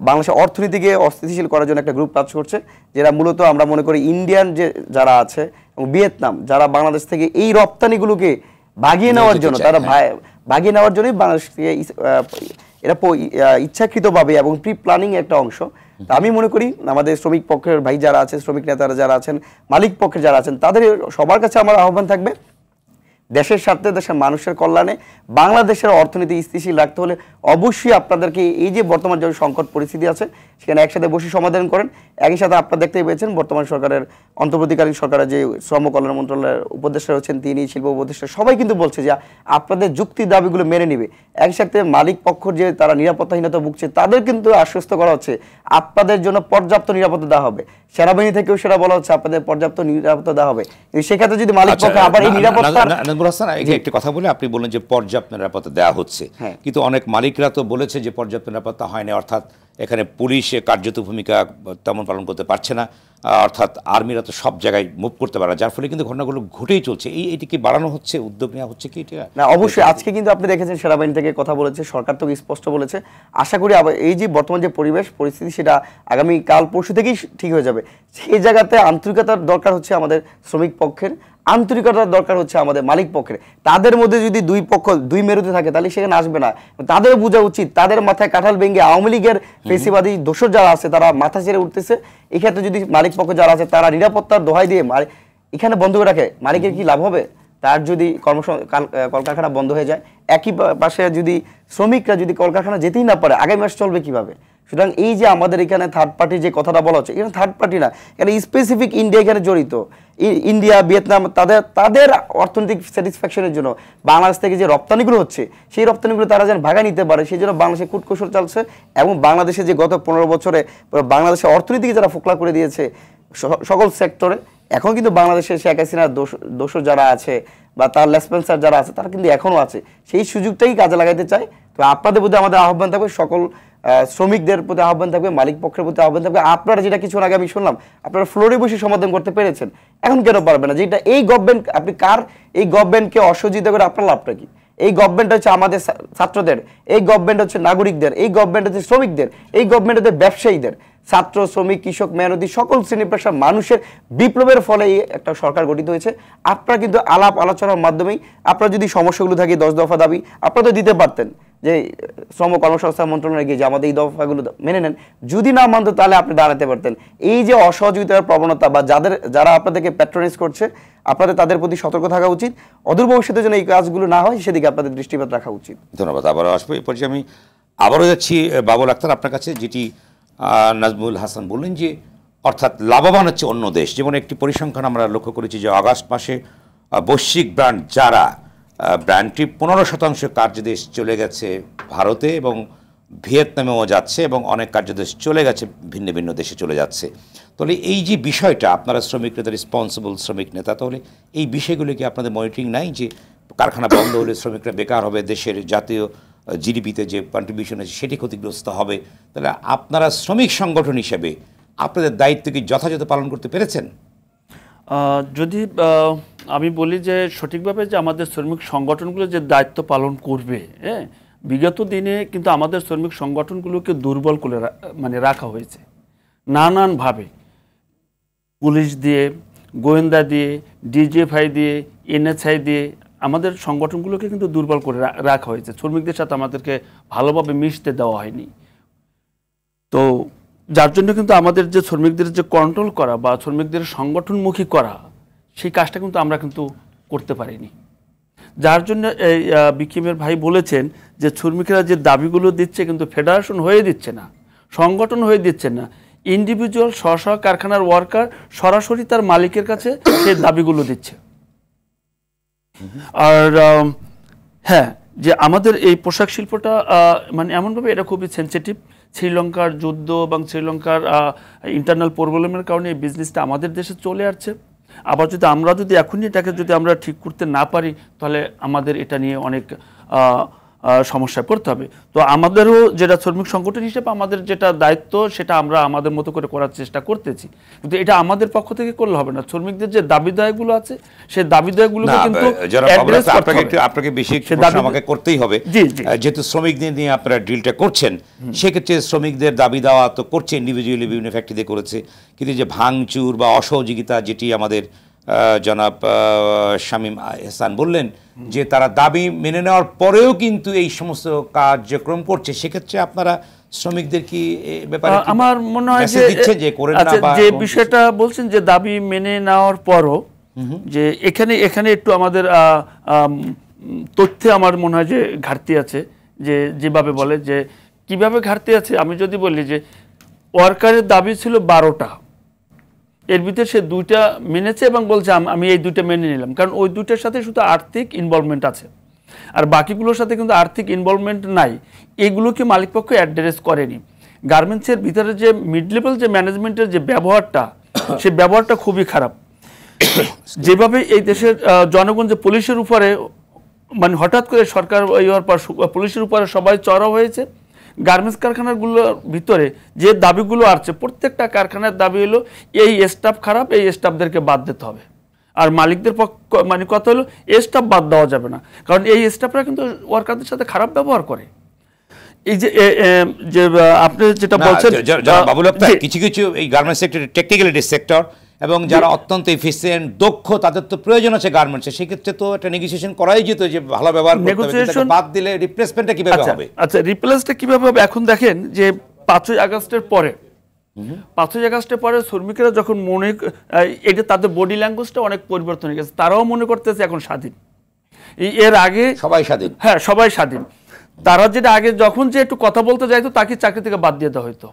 বাংলাদেশের অর্থনীতিকে অস্থিতিশীল করার জন্য একটা গ্রুপ কাজ করছে যেটা মূলত আমরা মনে করি ইন্ডিয়ান যে যারা আছে এবং ভিয়েতনাম যারা বাংলাদেশ থেকে এই রপ্তানিগুলোকে বাগিয়ে নেওয়ার জন্য তারা বাগিয়ে হ্যাঁ। নেওয়ার জন্যই বাংলাদেশ থেকে এটা ইচ্ছাকৃতভাবে এবং প্রি প্ল্যানিং একটা অংশ আমি মনে করি আমাদের শ্রমিক পক্ষের ভাই যারা আছেন শ্রমিক নেতারা যারা আছেন মালিক পক্ষের যারা আছেন তাদের সবার কাছে আমার আহ্বান থাকবে দেশের স্বার্থে দেশের মানুষের কল্যাণে বাংলাদেশের অর্থনীতি স্থিতিশীল রাখতে হলে অবশ্যই আপনাদেরকে এই যে বর্তমান যে সংকট পরিস্থিতি আছে সেখানে একসাথে বসে সমাধান করেন একই সাথে আপনারা দেখতেই পেয়েছেন বর্তমান সরকারের অন্তর্বর্তীকালীন সরকারের যে শ্রম কল্যাণ মন্ত্রণালয়ের উপদেষ্টা রয়েছেন তিনি শিল্প উপদেষ্টা সবাই কিন্তু বলছে যে আপনাদের যুক্তি দাবিগুলো মেনে নিবে একই সাথে মালিক পক্ষ যে তারা নিরাপত্তাহীনতা ভুগছে তাদের কিন্তু আশ্বস্ত করা হচ্ছে আপনাদের জন্য পর্যাপ্ত নিরাপত্তা দেওয়া হবে সেনাবাহিনী থেকেও সেটা বলা হচ্ছে আপনাদের পর্যাপ্ত নিরাপত্তা দেওয়া হবে সেক্ষেত্রে যদি মালিক আচ্ছা, পক্ষ আবার এই নিরাপত্তা একটি কথা বলে আপনি বলেন যে পর্যাপ্ত নিরাপত্তা দেওয়া হচ্ছে হ্যাঁ। কিন্তু অনেক মালিকরা তো বলেছে যে পর্যাপ্ত নিরাপত্তা হয়নি অর্থাৎ এখানে পুলিশে কার্যত ভূমিকা তেমন পালন করতে পারছে না অর্থাৎ আর্মিরা তো সব জায়গায় মুভ করতে পারে যার ফলে কিন্তু ঘটনাগুলো ঘটেই চলছে এই এটি কি বাড়ানো হচ্ছে উদ্যোগ নেওয়া হচ্ছে কি এটা না অবশ্যই আজকে কিন্তু আপনি দেখেছেন সেনাবাহিনী থেকে কথা বলেছে সরকার তো স্পষ্ট বলেছে আশা করি আবার এই যে বর্তমান যে পরিবেশ পরিস্থিতি সেটা আগামী কাল পরশু থেকেই ঠিক হয়ে যাবে সেই জায়গাতে আন্তরিকতার দরকার হচ্ছে আমাদের শ্রমিক পক্ষের আন্তরিকতার দরকার হচ্ছে আমাদের মালিক পক্ষের তাদের মধ্যে যদি দুই পক্ষ দুই মেরুতে থাকে তাহলে সেখানে আসবে না তাদের বোঝা উচিত তাদের মাথায় কাঁঠাল ভেঙে আওয়ামী লীগের পেশিবাদী দোষর যারা আছে তারা মাথা ছেড়ে উঠতেছে এক্ষেত্রে যদি মালিক মালিক পক্ষ যারা আছে তারা নিরাপত্তার দোহাই দিয়ে এখানে বন্ধ করে রাখে মালিকের কি লাভ হবে তার যদি কর্ম কলকারখানা বন্ধ হয়ে যায় একই পাশে যদি শ্রমিকরা যদি কলকারখানা যেতেই না পারে আগামী মাস চলবে কিভাবে সুতরাং এই যে আমাদের এখানে থার্ড পার্টি যে কথাটা বলা হচ্ছে এখানে থার্ড পার্টি না এখানে স্পেসিফিক ইন্ডিয়া এখানে জড়িত ইন্ডিয়া ভিয়েতনাম তাদের তাদের অর্থনৈতিক স্যাটিসফ্যাকশনের জন্য বাংলাদেশ থেকে যে রপ্তানিগুলো হচ্ছে সেই রপ্তানিগুলো তারা যেন ভাগা নিতে পারে সেই জন্য বাংলাদেশে কুটকৌশল চলছে এবং বাংলাদেশে যে গত পনেরো বছরে বাংলাদেশের অর্থনীতিকে যারা ফোকলা করে দিয়েছে সকল সেক্টরে এখন কিন্তু বাংলাদেশের শেখ হাসিনার দোষ দোষ যারা আছে বা তার লেসপেন্সার যারা আছে তারা কিন্তু এখনও আছে সেই সুযোগটাই কাজে লাগাইতে চায় তো আপনাদের বোধহয় আমাদের আহ্বান থাকবে সকল শ্রমিকদের প্রতি আহ্বান থাকবে মালিক পক্ষের প্রতি আহ্বান থাকবে আপনারা যেটা কিছু আগে আমি শুনলাম আপনারা ফ্লোরে বসে সমাধান করতে পেরেছেন এখন কেন পারবে না যেটা এই গভর্নমেন্ট আপনি কার এই গভর্নমেন্টকে অসজ্জিত করে আপনার লাভটা কি এই গভর্নমেন্ট হচ্ছে আমাদের ছাত্রদের এই গভর্নমেন্ট হচ্ছে নাগরিকদের এই গভর্নমেন্ট হচ্ছে শ্রমিকদের এই গভর্নমেন্ট হচ্ছে ব্যবসায়ীদের ছাত্র শ্রমিক কৃষক মেয়নদী সকল শ্রেণী পেশার মানুষের বিপ্লবের ফলে একটা সরকার গঠিত হয়েছে আপনারা কিন্তু আলাপ আলোচনার মাধ্যমেই আপনারা যদি সমস্যাগুলো থাকে দশ দফা দাবি আপনারা তো দিতে পারতেন যে শ্রম কর্মসংস্থান মন্ত্রণালয়ে গিয়ে যে আমাদের এই দফাগুলো মেনে নেন যদি না মানত তাহলে আপনি দাঁড়াতে পারতেন এই যে অসহযোগিতার প্রবণতা বা যাদের যারা আপনাদেরকে প্যাট্রনাইজ করছে আপনাদের তাদের প্রতি সতর্ক থাকা উচিত অদূর ভবিষ্যতে যেন এই কাজগুলো না হয় সেদিকে আপনাদের দৃষ্টিপাত রাখা উচিত ধন্যবাদ আবারও আসবো এই পর্যায়ে আমি আবারও যাচ্ছি বাবুল আক্তার আপনার কাছে যেটি নাজমুল হাসান বললেন যে অর্থাৎ লাভবান হচ্ছে অন্য দেশ যেমন একটি পরিসংখ্যান আমরা লক্ষ্য করেছি যে আগস্ট মাসে বৈশ্বিক ব্র্যান্ড যারা ব্র্যান্ডটি পনেরো শতাংশ কার্যদেশ চলে গেছে ভারতে এবং ভিয়েতনামেও যাচ্ছে এবং অনেক কার্যদেশ চলে গেছে ভিন্ন ভিন্ন দেশে চলে যাচ্ছে তাহলে এই যে বিষয়টা আপনারা শ্রমিক নেতা রেসপন্সিবল শ্রমিক নেতা তাহলে এই বিষয়গুলি কি আপনাদের মনিটরিং নাই যে কারখানা বন্ধ হলে শ্রমিকরা বেকার হবে দেশের জাতীয় জিডিপিতে যে কন্ট্রিবিউশন আছে সেটি ক্ষতিগ্রস্ত হবে তাহলে আপনারা শ্রমিক সংগঠন হিসেবে আপনাদের দায়িত্ব কি যথাযথ পালন করতে পেরেছেন যদি আমি বলি যে সঠিকভাবে যে আমাদের শ্রমিক সংগঠনগুলো যে দায়িত্ব পালন করবে হ্যাঁ বিগত দিনে কিন্তু আমাদের শ্রমিক সংগঠনগুলোকে দুর্বল করে মানে রাখা হয়েছে নানানভাবে পুলিশ দিয়ে গোয়েন্দা দিয়ে ডিজিএফআই দিয়ে এনএসআই দিয়ে আমাদের সংগঠনগুলোকে কিন্তু দুর্বল করে রাখা হয়েছে শ্রমিকদের সাথে আমাদেরকে ভালোভাবে মিশতে দেওয়া হয়নি তো যার জন্য কিন্তু আমাদের যে শ্রমিকদের যে কন্ট্রোল করা বা শ্রমিকদের সংগঠনমুখী করা সেই কাজটা কিন্তু আমরা কিন্তু করতে পারিনি যার জন্য এই বিকিমের ভাই বলেছেন যে শ্রমিকেরা যে দাবিগুলো দিচ্ছে কিন্তু ফেডারেশন হয়ে দিচ্ছে না সংগঠন হয়ে দিচ্ছে না ইন্ডিভিজুয়াল স্ব স্ব কারখানার ওয়ার্কার সরাসরি তার মালিকের কাছে সেই দাবিগুলো দিচ্ছে আর হ্যাঁ যে আমাদের এই পোশাক শিল্পটা মানে এমনভাবে এটা খুবই সেন্সিটিভ শ্রীলঙ্কার যুদ্ধ এবং শ্রীলঙ্কার ইন্টারনাল প্রবলেমের কারণে এই বিজনেসটা আমাদের দেশে চলে আসছে আবার যদি আমরা যদি এখনই এটাকে যদি আমরা ঠিক করতে না পারি তাহলে আমাদের এটা নিয়ে অনেক সমস্যায় পড়তে হবে তো আমাদেরও যেটা শ্রমিক সংগঠন হিসেবে আমাদের যেটা দায়িত্ব সেটা আমরা আমাদের মতো করে করার চেষ্টা করতেছি কিন্তু এটা আমাদের পক্ষ থেকে করলে হবে না শ্রমিকদের যে দাবি দায়গুলো আছে সেই দাবি দায়গুলো কিন্তু আপনাকে বেশি আমাকে করতেই হবে যেহেতু শ্রমিকদের নিয়ে আপনারা ডিলটা করছেন সেক্ষেত্রে শ্রমিকদের দাবি দেওয়া তো করছে ইন্ডিভিজুয়ালি বিভিন্ন ফ্যাক্টরিতে করেছে কিন্তু যে ভাঙচুর বা অসহযোগিতা যেটি আমাদের জনাব শামীম এহসান বললেন যে তারা দাবি মেনে নেওয়ার পরেও কিন্তু এই সমস্ত কার্যক্রম করছে সেক্ষেত্রে আপনারা শ্রমিকদের কি ব্যাপারে আমার মনে হয় যে যে না আচ্ছা, যে বিষয়টা বলছেন যে দাবি মেনে নেওয়ার পরও যে এখানে এখানে একটু আমাদের তথ্যে আমার মনে হয় যে ঘাটতি আছে যে যেভাবে বলে যে কিভাবে ঘাটতি আছে আমি যদি বলি যে ওয়ার্কারের দাবি ছিল বারোটা এর ভিতরে সে দুইটা মেনেছে এবং বলছে আমি এই দুইটা মেনে নিলাম কারণ ওই দুইটার সাথে শুধু আর্থিক ইনভলভমেন্ট আছে আর বাকিগুলোর সাথে কিন্তু আর্থিক ইনভলভমেন্ট নাই এগুলোকে মালিকপক্ষ অ্যাড্রেস করেনি গার্মেন্টসের ভিতরে যে মিড লেভেল যে ম্যানেজমেন্টের যে ব্যবহারটা সে ব্যবহারটা খুবই খারাপ যেভাবে এই দেশের জনগণ যে পুলিশের উপরে মানে হঠাৎ করে সরকার ইয়ে পুলিশের উপরে সবাই চড়া হয়েছে গার্মেন্টস কারখানাগুলোর ভিতরে যে দাবিগুলো আসছে প্রত্যেকটা কারখানার দাবি হলো এই স্টাফ খারাপ এই স্টাফদেরকে বাদ দিতে হবে আর মালিকদের পক্ষ মানে কথা হলো স্টাফ বাদ দেওয়া যাবে না কারণ এই স্টাফরা কিন্তু ওয়ার্কারদের সাথে খারাপ ব্যবহার করে এই যে যে আপনি যেটা বলছেন কিছু কিছু এই গার্মেন্টস সেক্টর টেকনিক্যালিটি সেক্টর এবং যারা অত্যন্ত এফিসিয়েন্ট দক্ষ তাদের তো প্রয়োজন আছে গার্মেন্টসে সেক্ষেত্রে তো একটা নেগোসিয়েশন করাই যেত যে ভালো ব্যবহার নেগোসিয়েশন বাদ দিলে রিপ্লেসমেন্টটা কিভাবে আচ্ছা, হবে আচ্ছা রিপ্লেসটা কিভাবে হবে এখন দেখেন যে পাঁচই আগস্টের পরে পাঁচই আগস্টের পরে শ্রমিকেরা যখন মনে এটা তাদের বডি ল্যাঙ্গুয়েজটা অনেক পরিবর্তন হয়ে গেছে তারাও মনে করতেছে এখন স্বাধীন এর আগে সবাই স্বাধীন হ্যাঁ সবাই স্বাধীন তারা যেটা আগে যখন যে একটু কথা বলতে যাইতো তাকে চাকরি থেকে বাদ দিয়ে দেওয়া হইতো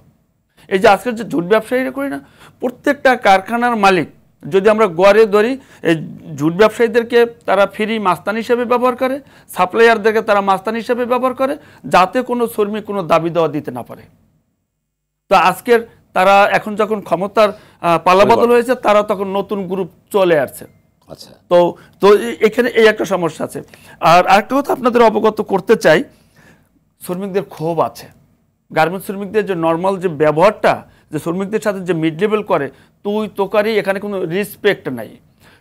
এই যে আজকের যে ঝুট ব্যবসায়ীরা করি না প্রত্যেকটা কারখানার মালিক যদি আমরা গোয়ারে ধরি এই ঝুট ব্যবসায়ীদেরকে তারা ফ্রি মাস্তান হিসেবে ব্যবহার করে সাপ্লায়ারদেরকে তারা মাস্তান হিসেবে ব্যবহার করে যাতে কোনো শ্রমিক কোনো দাবি দেওয়া দিতে না পারে তো আজকের তারা এখন যখন ক্ষমতার পালাবদল হয়েছে তারা তখন নতুন গ্রুপ চলে আসছে আচ্ছা তো তো এখানে এই একটা সমস্যা আছে আর আরেকটা কথা আপনাদের অবগত করতে চাই শ্রমিকদের ক্ষোভ আছে গার্মেন্টস শ্রমিকদের যে নর্মাল যে ব্যবহারটা যে শ্রমিকদের সাথে যে মিড লেভেল করে তুই তোকারি এখানে কোনো রিসপেক্ট নাই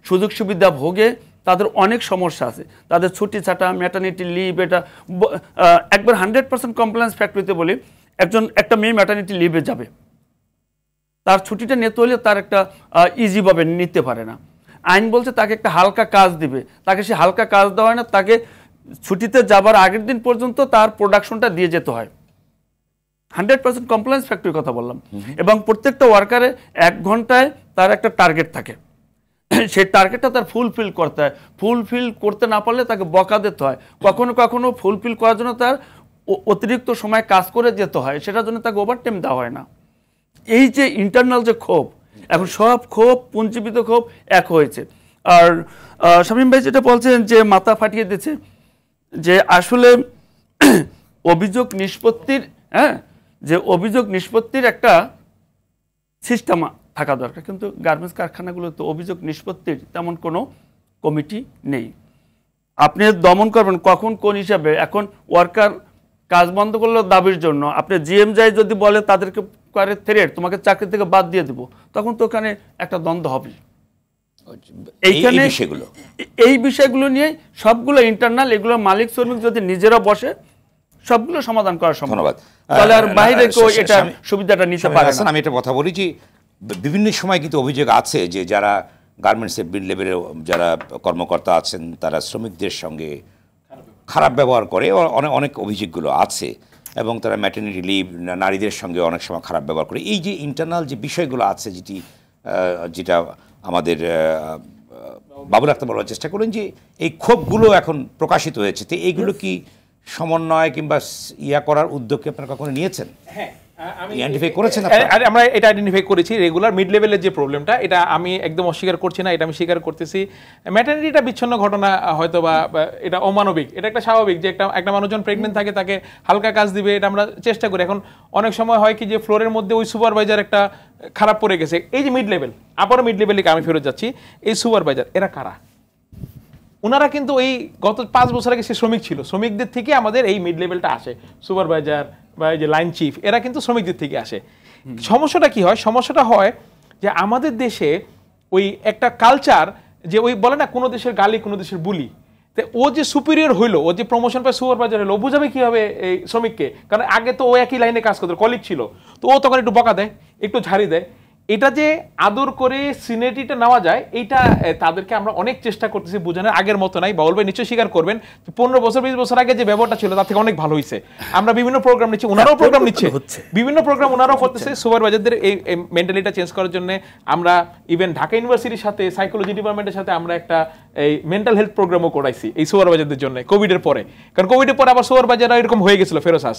সুযোগ সুবিধা ভোগে তাদের অনেক সমস্যা আছে তাদের ছুটি ছাটা ম্যাটার্নিটি লিভ এটা একবার হান্ড্রেড পার্সেন্ট কমপ্লেন্স ফ্যাক্টরিতে বলি একজন একটা মেয়ে ম্যাটার্নিটি লিভে যাবে তার ছুটিটা নিতে হলে তার একটা ইজিভাবে নিতে পারে না আইন বলছে তাকে একটা হালকা কাজ দিবে তাকে সে হালকা কাজ দেওয়া হয় না তাকে ছুটিতে যাবার আগের দিন পর্যন্ত তার প্রোডাকশনটা দিয়ে যেতে হয় হান্ড্রেড পার্সেন্ট কমপ্লায়েন্স ফ্যাক্টরির কথা বললাম এবং প্রত্যেকটা ওয়ার্কারে এক ঘন্টায় তার একটা টার্গেট থাকে সেই টার্গেটটা তার ফুলফিল করতে হয় ফুলফিল করতে না পারলে তাকে বকা দিতে হয় কখনো কখনো ফুলফিল করার জন্য তার অতিরিক্ত সময় কাজ করে যেতে হয় সেটার জন্য তাকে ওভারটাইম দেওয়া হয় না এই যে ইন্টারনাল যে ক্ষোভ এখন সব ক্ষোভ পুঞ্জীবিত ক্ষোভ এক হয়েছে আর শামীম ভাই যেটা বলছেন যে মাথা ফাটিয়ে দিচ্ছে যে আসলে অভিযোগ নিষ্পত্তির হ্যাঁ যে অভিযোগ নিষ্পত্তির একটা সিস্টেম থাকা দরকার কিন্তু গার্মেন্টস কারখানাগুলোতে অভিযোগ নিষ্পত্তির তেমন কোনো কমিটি নেই আপনি দমন করবেন কখন কোন হিসাবে এখন ওয়ার্কার কাজ বন্ধ করলো দাবির জন্য আপনি জিএম যাই যদি বলে তাদেরকে করে থ্রেট তোমাকে চাকরি থেকে বাদ দিয়ে দেবো তখন তো ওখানে একটা দ্বন্দ্ব হবে এইখানে এই বিষয়গুলো নিয়ে সবগুলো ইন্টারনাল এগুলো মালিক শ্রমিক যদি নিজেরা বসে সবগুলো সমাধান করা সম্ভব ধন্যবাদ তাহলে আর বাইরে কেউ এটা সুবিধাটা নিতে পারে না আমি এটা কথা বলি যে বিভিন্ন সময় কিন্তু অভিযোগ আছে যে যারা গার্মেন্টসের বিল লেভেলের যারা কর্মকর্তা আছেন তারা শ্রমিকদের সঙ্গে খারাপ ব্যবহার করে অনেক অনেক অভিযোগগুলো আছে এবং তারা ম্যাটার্নিটি লিভ নারীদের সঙ্গে অনেক সময় খারাপ ব্যবহার করে এই যে ইন্টারনাল যে বিষয়গুলো আছে যেটি যেটা আমাদের বাবুল আক্তার বলার চেষ্টা করেন যে এই ক্ষোভগুলো এখন প্রকাশিত হয়েছে তো এইগুলো কি সমন্বয় কিংবা ইয়া করার উদ্যোগ কি আপনারা কখনো নিয়েছেন হ্যাঁ করেছেন আমরা এটা আইডেন্টিফাই করেছি রেগুলার মিড লেভেলের যে প্রবলেমটা এটা আমি একদম অস্বীকার করছি না এটা আমি স্বীকার করতেছি ম্যাটার্নিটিটা বিচ্ছন্ন ঘটনা হয়তো বা এটা অমানবিক এটা একটা স্বাভাবিক যে একটা একটা মানুষজন প্রেগনেন্ট থাকে তাকে হালকা কাজ দিবে এটা আমরা চেষ্টা করি এখন অনেক সময় হয় কি যে ফ্লোরের মধ্যে ওই সুপারভাইজার একটা খারাপ পড়ে গেছে এই যে মিড লেভেল আবারও মিড লেভেলে আমি ফেরত যাচ্ছি এই সুপারভাইজার এরা কারা ওনারা কিন্তু এই গত পাঁচ বছর আগে সে শ্রমিক ছিল শ্রমিকদের থেকে আমাদের এই মিড লেভেলটা আসে সুপারভাইজার বা এই যে লাইন চিফ এরা কিন্তু শ্রমিকদের থেকে আসে সমস্যাটা কি হয় সমস্যাটা হয় যে আমাদের দেশে ওই একটা কালচার যে ওই বলে না কোনো দেশের গালি কোনো দেশের বুলি তো ও যে সুপিরিয়র হইলো ও যে প্রমোশন পায় সুপারভাইজার হইলো ও বোঝাবে কীভাবে এই শ্রমিককে কারণ আগে তো ও একই লাইনে কাজ করতো কলিগ ছিল তো ও তখন একটু বকা দেয় একটু ঝাড়ি দেয় এটা যে আদর করে সিনেটিটা নেওয়া যায় এটা তাদেরকে আমরা অনেক চেষ্টা করতেছি বোঝানোর আগের মতো নাই বাউল ভাই নিশ্চয় স্বীকার করবেন পনেরো বছর বিশ বছর আগে যে ব্যবহারটা ছিল তার থেকে অনেক ভালো হয়েছে আমরা বিভিন্ন প্রোগ্রাম নিচ্ছি ওনারাও প্রোগ্রাম নিচ্ছে বিভিন্ন প্রোগ্রাম ওনারাও করতেছে সুপারভাইজারদের এই মেন্টালিটা চেঞ্জ করার জন্য আমরা ইভেন ঢাকা ইউনিভার্সিটির সাথে সাইকোলজি ডিপার্টমেন্টের সাথে আমরা একটা এই মেন্টাল হেলথ প্রোগ্রামও করাইছি এই সুপারভাইজারদের জন্য কোভিডের পরে কারণ কোভিডের পরে আবার সুপারভাইজাররা এরকম হয়ে গেছিল ফেরোসাস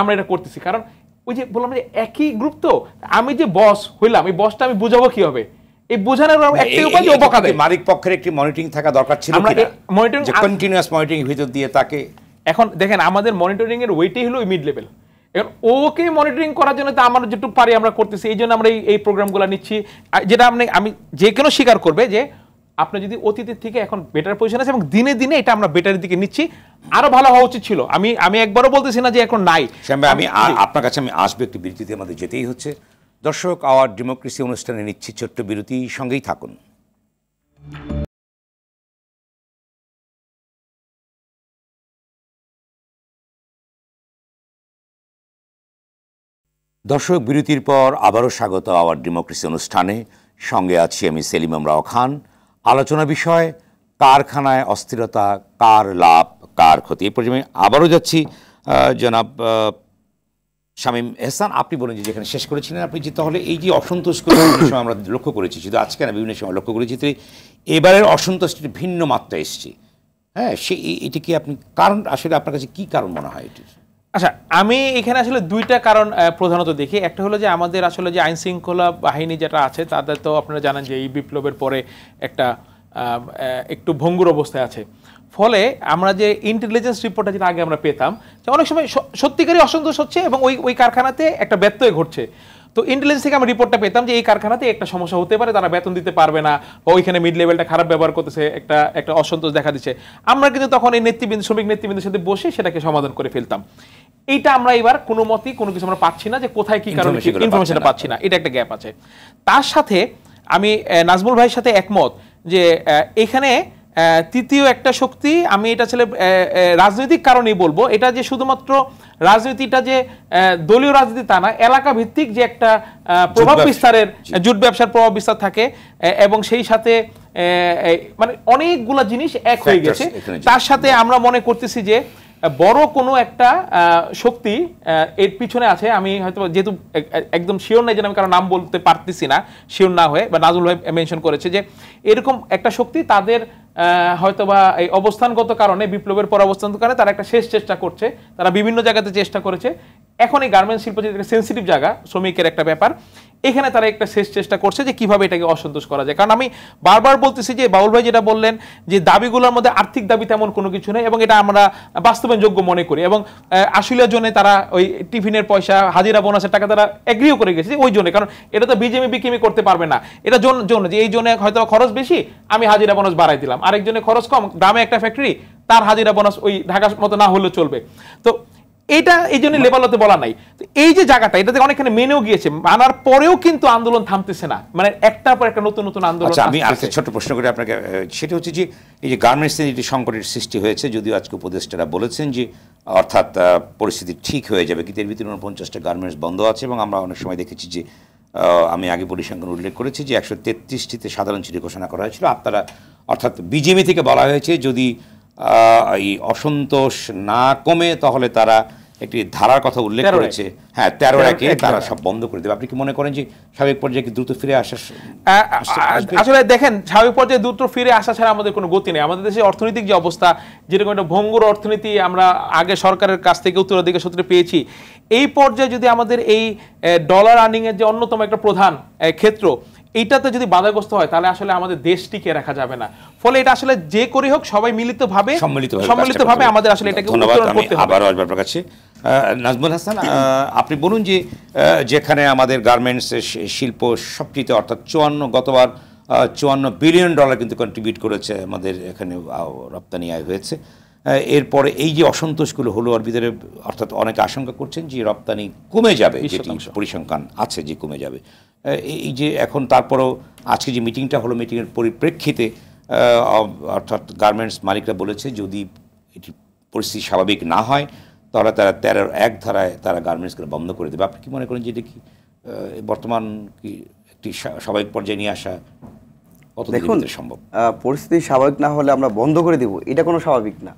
আমরা এটা করতেছি কারণ ওই যে বললাম যে একই গ্রুপ তো আমি যে বস হইলাম এই বসটা আমি বুঝাবো কি হবে এই বোঝানোর মানে একটাই উপায় যে অবকা দেয় মালিক পক্ষের একটি মনিটরিং থাকা দরকার ছিল আমরা মনিটরিং যে কন্টিনিউয়াস মনিটরিং ভিতর দিয়ে তাকে এখন দেখেন আমাদের মনিটরিং এর ওয়েটই হলো মিড লেভেল এখন ওকে মনিটরিং করার জন্য তো আমরা যেটুকু পারি আমরা করতেছি এই জন্য আমরা এই প্রোগ্রামগুলো নিচ্ছি যেটা আপনি আমি যে কোনো স্বীকার করবে যে আপনি যদি অতীতের থেকে এখন বেটার পজিশন আছে এবং দিনে দিনে এটা আমরা বেটারের দিকে নিচ্ছি আরো ভালো হওয়া উচিত ছিল আমি আমি একবারও বলতেছি না যে এখন নাই আমি আপনার কাছে আমি আসবো একটু বিরতিতে আমাদের যেতেই হচ্ছে দর্শক আওয়ার ডেমোক্রেসি অনুষ্ঠানে নিচ্ছি ছোট্ট বিরতি সঙ্গেই থাকুন দর্শক বিরতির পর আবারও স্বাগত আওয়ার ডেমোক্রেসি অনুষ্ঠানে সঙ্গে আছি আমি সেলিম আমরাও খান আলোচনা বিষয় কারখানায় অস্থিরতা কার লাভ কার ক্ষতি এই পর্যায়ে আবারও যাচ্ছি জনাব শামীম এহসান আপনি বলেন যে যেখানে শেষ করেছিলেন আপনি যে তাহলে এই যে অসন্তোষগুলো সময় আমরা লক্ষ্য করেছি শুধু আজকে না বিভিন্ন সময় লক্ষ্য করেছি এবারের অসন্তোষটির ভিন্ন মাত্রা এসছে হ্যাঁ সে এটি কি আপনি কারণ আসলে আপনার কাছে কী কারণ মনে হয় এটির আচ্ছা আমি এখানে আসলে দুইটা কারণ প্রধানত দেখি একটা হলো যে আমাদের আসলে যে আইন শৃঙ্খলা বাহিনী যেটা আছে তাদের তো আপনারা জানেন যে এই বিপ্লবের পরে একটা একটু ভঙ্গুর অবস্থায় আছে ফলে আমরা যে ইন্টেলিজেন্স রিপোর্টটা যেটা আগে আমরা পেতাম যে অনেক সময় সত্যিকারই অসন্তোষ হচ্ছে এবং ওই ওই কারখানাতে একটা ব্যত্যয় ঘটছে তো ইন্টেলিজেন্স থেকে আমি রিপোর্টটা পেতাম যে এই কারখানাতে একটা সমস্যা হতে পারে তারা বেতন দিতে পারবে না বা ওইখানে মিড লেভেলটা খারাপ ব্যবহার করতেছে একটা একটা অসন্তোষ দেখা দিচ্ছে আমরা কিন্তু তখন এই নেতৃবৃন্দ শ্রমিক নেতৃবৃন্দের সাথে বসে সেটাকে সমাধান করে ফেলতাম এইটা আমরা এবার কোনো মতেই কোনো কিছু আমরা পাচ্ছি না যে কোথায় কি কারণে ইনফরমেশনটা পাচ্ছি না এটা একটা গ্যাপ আছে তার সাথে আমি নাজমুল ভাইয়ের সাথে একমত যে এখানে তৃতীয় একটা শক্তি আমি এটা ছেলে রাজনৈতিক কারণেই বলবো এটা যে শুধুমাত্র রাজনীতিটা যে দলীয় রাজনীতি তা না এলাকা ভিত্তিক যে একটা প্রভাব বিস্তারের জুট ব্যবসার প্রভাব বিস্তার থাকে এবং সেই সাথে মানে অনেকগুলা জিনিস এক হয়ে গেছে তার সাথে আমরা মনে করতেছি যে বড় কোনো একটা শক্তি এর পিছনে আছে আমি হয়তো যেহেতু একদম শিওর নাই যে আমি কারো নাম বলতে পারতেছি না শিওর না হয়ে বা নাজুল ভাই মেনশন করেছে যে এরকম একটা শক্তি তাদের হয়তোবা এই অবস্থানগত কারণে বিপ্লবের পর অবস্থানগত কারণে তারা একটা শেষ চেষ্টা করছে তারা বিভিন্ন জায়গাতে চেষ্টা করেছে এখন এই গার্মেন্টস শিল্প যেটা সেন্সিটিভ জায়গা শ্রমিকের একটা ব্যাপার এখানে তারা একটা শেষ চেষ্টা করছে যে কিভাবে এটাকে অসন্তোষ করা যায় কারণ আমি বারবার বলতেছি যে বাউল ভাই যেটা বললেন যে দাবিগুলোর মধ্যে আর্থিক দাবি তেমন কোনো কিছু নেই এবং এটা আমরা যোগ্য মনে করি এবং আসলে জন্য তারা ওই টিফিনের পয়সা হাজিরা বোনাসের টাকা তারা এগ্রিও করে গেছে ওই জন্য কারণ এটা তো বিজেপি বিকিমি e e করতে পারবে না এটা জন্য জন্য যে এই জন্য হয়তো খরচ বেশি আমি হাজিরা বোনাস বাড়াই দিলাম আরেকজনে খরচ কম গ্রামে একটা ফ্যাক্টরি তার হাজিরা বোনাস ওই ঢাকার মতো না হলেও চলবে তো এটা এই জন্য লেবালতে বলা নাই এই যে জায়গাটা এটাতে অনেকখানে মেনেও গিয়েছে মানার পরেও কিন্তু আন্দোলন থামতেছে না মানে একটার পর একটা নতুন নতুন আন্দোলন আচ্ছা, আমি আর ছোট প্রশ্ন করি আপনাকে সেটা হচ্ছে যে এই যে গার্মেন্টসের যে সংকটের সৃষ্টি হয়েছে যদিও আজকে উপদেষ্টারা বলেছেন যে অর্থাৎ পরিস্থিতি ঠিক হয়ে যাবে কিন্তু এর ভিতরে উনপঞ্চাশটা গার্মেন্টস বন্ধ আছে এবং আমরা অনেক সময় দেখেছি যে আমি আগে পরিসংখ্যান উল্লেখ করেছি যে একশো তেত্রিশটিতে সাধারণ চিঠি ঘোষণা করা হয়েছিল আপনারা অর্থাৎ বিজেপি থেকে বলা হয়েছে যদি এই অসন্তোষ না কমে তাহলে তারা একটি ধারার কথা উল্লেখ করেছে হ্যাঁ তেরো একে তারা সব বন্ধ করে দেবে আপনি কি মনে করেন যে স্বাভাবিক পর্যায়ে দ্রুত ফিরে আসার আসলে দেখেন স্বাভাবিক পর্যায়ে দ্রুত ফিরে আসা ছাড়া আমাদের কোনো গতি নেই আমাদের দেশে অর্থনৈতিক যে অবস্থা যেরকম একটা ভঙ্গুর অর্থনীতি আমরা আগে সরকারের কাছ থেকে উত্তরাধিকার সূত্রে পেয়েছি এই পর্যায়ে যদি আমাদের এই ডলার আর্নিংয়ের যে অন্যতম একটা প্রধান ক্ষেত্র এটাতে যদি বাধাগ্রস্ত হয় তাহলে আসলে আমাদের দেশ টিকে রাখা যাবে না ফলে এটা আসলে যে করি হোক সবাই মিলিতভাবে সম্মিলিতভাবে আমাদের আসলে এটাকে উত্তরণ করতে হবে আবারও আসবার কাছে নাজমুল হাসান আপনি বলুন যে যেখানে আমাদের গার্মেন্টস শিল্প সবচেয়ে অর্থাৎ চুয়ান্ন গতবার চুয়ান্ন বিলিয়ন ডলার কিন্তু কন্ট্রিবিউট করেছে আমাদের এখানে রপ্তানি আয় হয়েছে এরপরে এই যে অসন্তোষগুলো হলো আর ভিতরে অর্থাৎ অনেকে আশঙ্কা করছেন যে রপ্তানি কমে যাবে পরিসংখ্যান আছে যে কমে যাবে এই যে এখন তারপরও আজকে যে মিটিংটা হলো মিটিংয়ের পরিপ্রেক্ষিতে অর্থাৎ গার্মেন্টস মালিকরা বলেছে যদি এটি পরিস্থিতি স্বাভাবিক না হয় তাহলে তারা তেরোর এক ধারায় তারা গার্মেন্টসগুলো বন্ধ করে দেবে আপনি কি মনে করেন যে এটা কি বর্তমান কি একটি স্বাভাবিক পর্যায়ে নিয়ে আসা দেখুন সম্ভব পরিস্থিতি স্বাভাবিক না হলে আমরা বন্ধ করে দেব এটা কোনো স্বাভাবিক না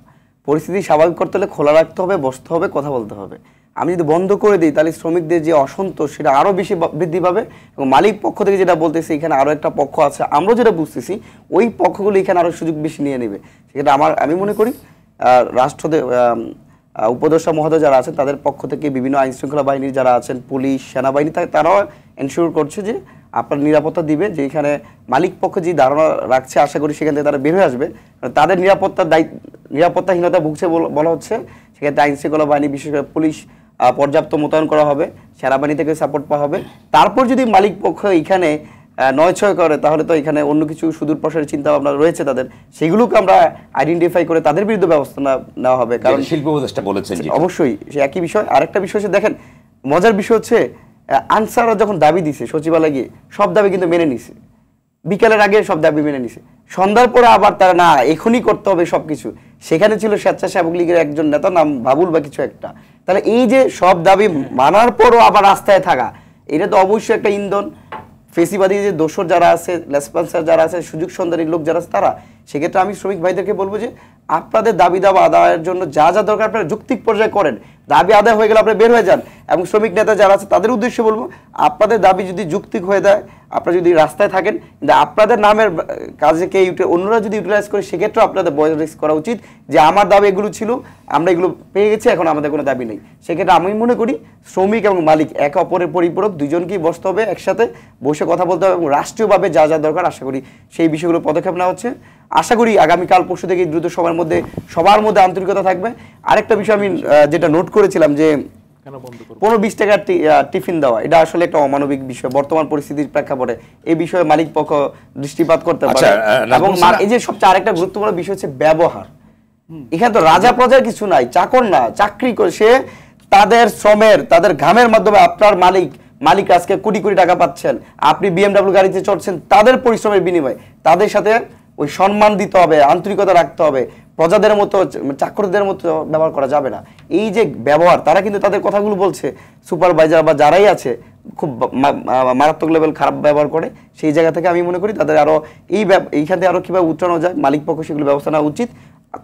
পরিস্থিতি স্বাভাবিক করতে হলে খোলা রাখতে হবে বসতে হবে কথা বলতে হবে আমি যদি বন্ধ করে দিই তাহলে শ্রমিকদের যে অসন্তোষ সেটা আরও বেশি বৃদ্ধি পাবে এবং মালিক পক্ষ থেকে যেটা বলতেছি এখানে আরও একটা পক্ষ আছে আমরা যেটা বুঝতেছি ওই পক্ষগুলো এখানে আরও সুযোগ বেশি নিয়ে নেবে সেক্ষেত্রে আমার আমি মনে করি রাষ্ট্রদের উপদেষ্টা মহোদয় যারা আছেন তাদের পক্ষ থেকে বিভিন্ন আইনশৃঙ্খলা বাহিনীর যারা আছেন পুলিশ সেনাবাহিনী তারাও এনশিওর করছে যে আপনার নিরাপত্তা দিবে যেখানে মালিক পক্ষ যে ধারণা রাখছে আশা করি সেখান থেকে তারা বের হয়ে আসবে তাদের নিরাপত্তার দায়িত্ব নিরাপত্তাহীনতা ভুগছে বলা হচ্ছে সেক্ষেত্রে শৃঙ্খলা বাহিনী বিশেষ করে পুলিশ পর্যাপ্ত মোতায়েন করা হবে সেনাবাহিনী থেকে সাপোর্ট পাওয়া হবে তারপর যদি মালিক পক্ষ এখানে নয় ছয় করে তাহলে তো এখানে অন্য কিছু সুদূর প্রসারের চিন্তা ভাবনা রয়েছে তাদের সেগুলোকে আমরা আইডেন্টিফাই করে তাদের বিরুদ্ধে ব্যবস্থা নেওয়া হবে কারণ শিল্প উপদেষ্টা বলেছেন অবশ্যই সে একই বিষয় আরেকটা বিষয় হচ্ছে দেখেন মজার বিষয় হচ্ছে আনসাররা যখন দাবি দিছে সচিবালয়ে গিয়ে সব দাবি কিন্তু মেনে নিছে বিকালের আগে সব দাবি মেনে নিছে সন্ধ্যার পরে আবার তারা না এখনই করতে হবে সব কিছু সেখানে ছিল স্বেচ্ছাসেবক লীগের একজন নেতা নাম বাবুল বা কিছু একটা তাহলে এই যে সব দাবি মানার পরও আবার রাস্তায় থাকা এটা তো অবশ্যই একটা ইন্ধন ফেসিবাদী যে দোষর যারা আছে লেসপন্সার যারা আছে সুযোগ সন্ধানের লোক যারা আছে তারা সেক্ষেত্রে আমি শ্রমিক ভাইদেরকে বলবো যে আপনাদের দাবি দাবা আদায়ের জন্য যা যা দরকার আপনারা যুক্তিক পর্যায়ে করেন দাবি আদায় হয়ে গেলে আপনি বের হয়ে যান এবং শ্রমিক নেতা যারা আছে তাদের উদ্দেশ্যে বলবো আপনাদের দাবি যদি যুক্তিক হয়ে দেয় আপনারা যদি রাস্তায় থাকেন কিন্তু আপনাদের নামের কাজে কাজেকে অন্যরা যদি ইউটিলাইজ করে সেক্ষেত্রেও আপনাদের বয়স করা উচিত যে আমার দাবি এগুলো ছিল আমরা এগুলো পেয়ে গেছি এখন আমাদের কোনো দাবি নেই সেক্ষেত্রে আমি মনে করি শ্রমিক এবং মালিক একে অপরের পরিপূরক দুজনকেই বসতে হবে একসাথে বসে কথা বলতে হবে এবং রাষ্ট্রীয়ভাবে যা যা দরকার আশা করি সেই বিষয়গুলো পদক্ষেপ নেওয়া হচ্ছে আশা করি আগামীকাল পরশু থেকে দ্রুত সবার মধ্যে সবার মধ্যে আন্তরিকতা থাকবে আরেকটা বিষয় আমি যেটা নোট করেছিলাম যে পনেরো বিশ টাকার টিফিন দেওয়া এটা আসলে একটা অমানবিক বিষয় বর্তমান পরিস্থিতির প্রেক্ষাপটে এই বিষয়ে মালিক পক্ষ দৃষ্টিপাত করতে পারে আচ্ছা, এবং এই যে সবচেয়ে আরেকটা গুরুত্বপূর্ণ বিষয় হচ্ছে ব্যবহার এখানে তো রাজা প্রজার কিছু নাই চাকর না চাকরি করে সে তাদের শ্রমের তাদের ঘামের মাধ্যমে আপনার মালিক মালিক আজকে কোটি কোটি টাকা পাচ্ছেন আপনি বিএমডাব্লিউ গাড়িতে চড়ছেন তাদের পরিশ্রমের বিনিময়ে তাদের সাথে ওই সম্মান দিতে হবে আন্তরিকতা রাখতে হবে প্রজাদের মতো চাকরদের মতো ব্যবহার করা যাবে না এই যে ব্যবহার তারা কিন্তু তাদের কথাগুলো বলছে সুপারভাইজার বা যারাই আছে খুব মারাত্মক লেভেল খারাপ ব্যবহার করে সেই জায়গা থেকে আমি মনে করি তাদের আরও এই এইখান থেকে আরও কীভাবে উচ্চানো যায় মালিক পক্ষ সেগুলো ব্যবস্থা নেওয়া উচিত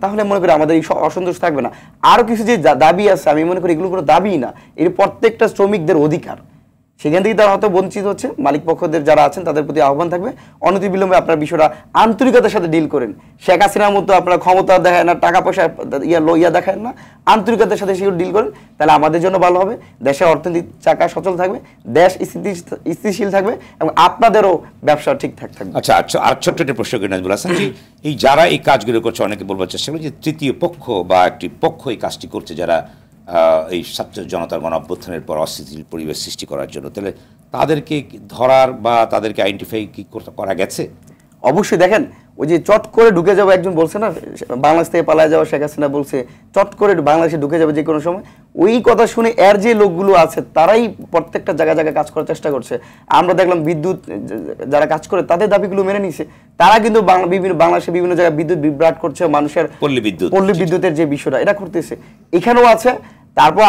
তাহলে মনে করি আমাদের এই অসন্তোষ থাকবে না আরও কিছু যে দাবি আছে আমি মনে করি এগুলো কোনো দাবিই না এর প্রত্যেকটা শ্রমিকদের অধিকার সেখান থেকে তারা হয়তো বঞ্চিত হচ্ছে মালিক পক্ষদের যারা আছেন তাদের প্রতি আহ্বান থাকবে অনতিবিলম্বে আপনার বিষয়টা আন্তরিকতার সাথে ডিল করেন শেখ হাসিনার মতো আপনারা ক্ষমতা দেখায় না টাকা পয়সা ইয়া লইয়া দেখায় না আন্তরিকতার সাথে সেগুলো ডিল করেন তাহলে আমাদের জন্য ভালো হবে দেশের অর্থনীতির চাকা সচল থাকবে দেশ স্থিতিশীল থাকবে এবং আপনাদেরও ব্যবসা ঠিকঠাক থাকবে আচ্ছা আচ্ছা আর ছোট্ট একটা প্রশ্ন নাজবুল হাসান এই যারা এই কাজগুলো করছে অনেকে বলবার চেষ্টা করে যে তৃতীয় পক্ষ বা একটি পক্ষ এই কাজটি করছে যারা এই ছাত্র জনতার গণ অভ্যুত্থানের পর অস্থিতিশীল পরিবেশ সৃষ্টি করার জন্য তাহলে তাদেরকে ধরার বা তাদেরকে আইডেন্টিফাই কি করা গেছে অবশ্যই দেখেন ওই যে চট করে ঢুকে যাবে একজন বলছে না বাংলাদেশ থেকে পালায় যাওয়া শেখ হাসিনা বলছে চট করে বাংলাদেশে ঢুকে যাবে যে কোনো সময় ওই কথা শুনে এর যে লোকগুলো আছে তারাই প্রত্যেকটা জায়গা জায়গায় কাজ করার চেষ্টা করছে আমরা দেখলাম বিদ্যুৎ যারা কাজ করে তাদের দাবিগুলো মেনে নিছে তারা কিন্তু বিভিন্ন বাংলাদেশে বিভিন্ন জায়গায় বিদ্যুৎ বিভ্রাট করছে মানুষের পল্লী বিদ্যুৎ পল্লী বিদ্যুতের যে বিষয়টা এটা করতেছে এখানেও আছে তারপর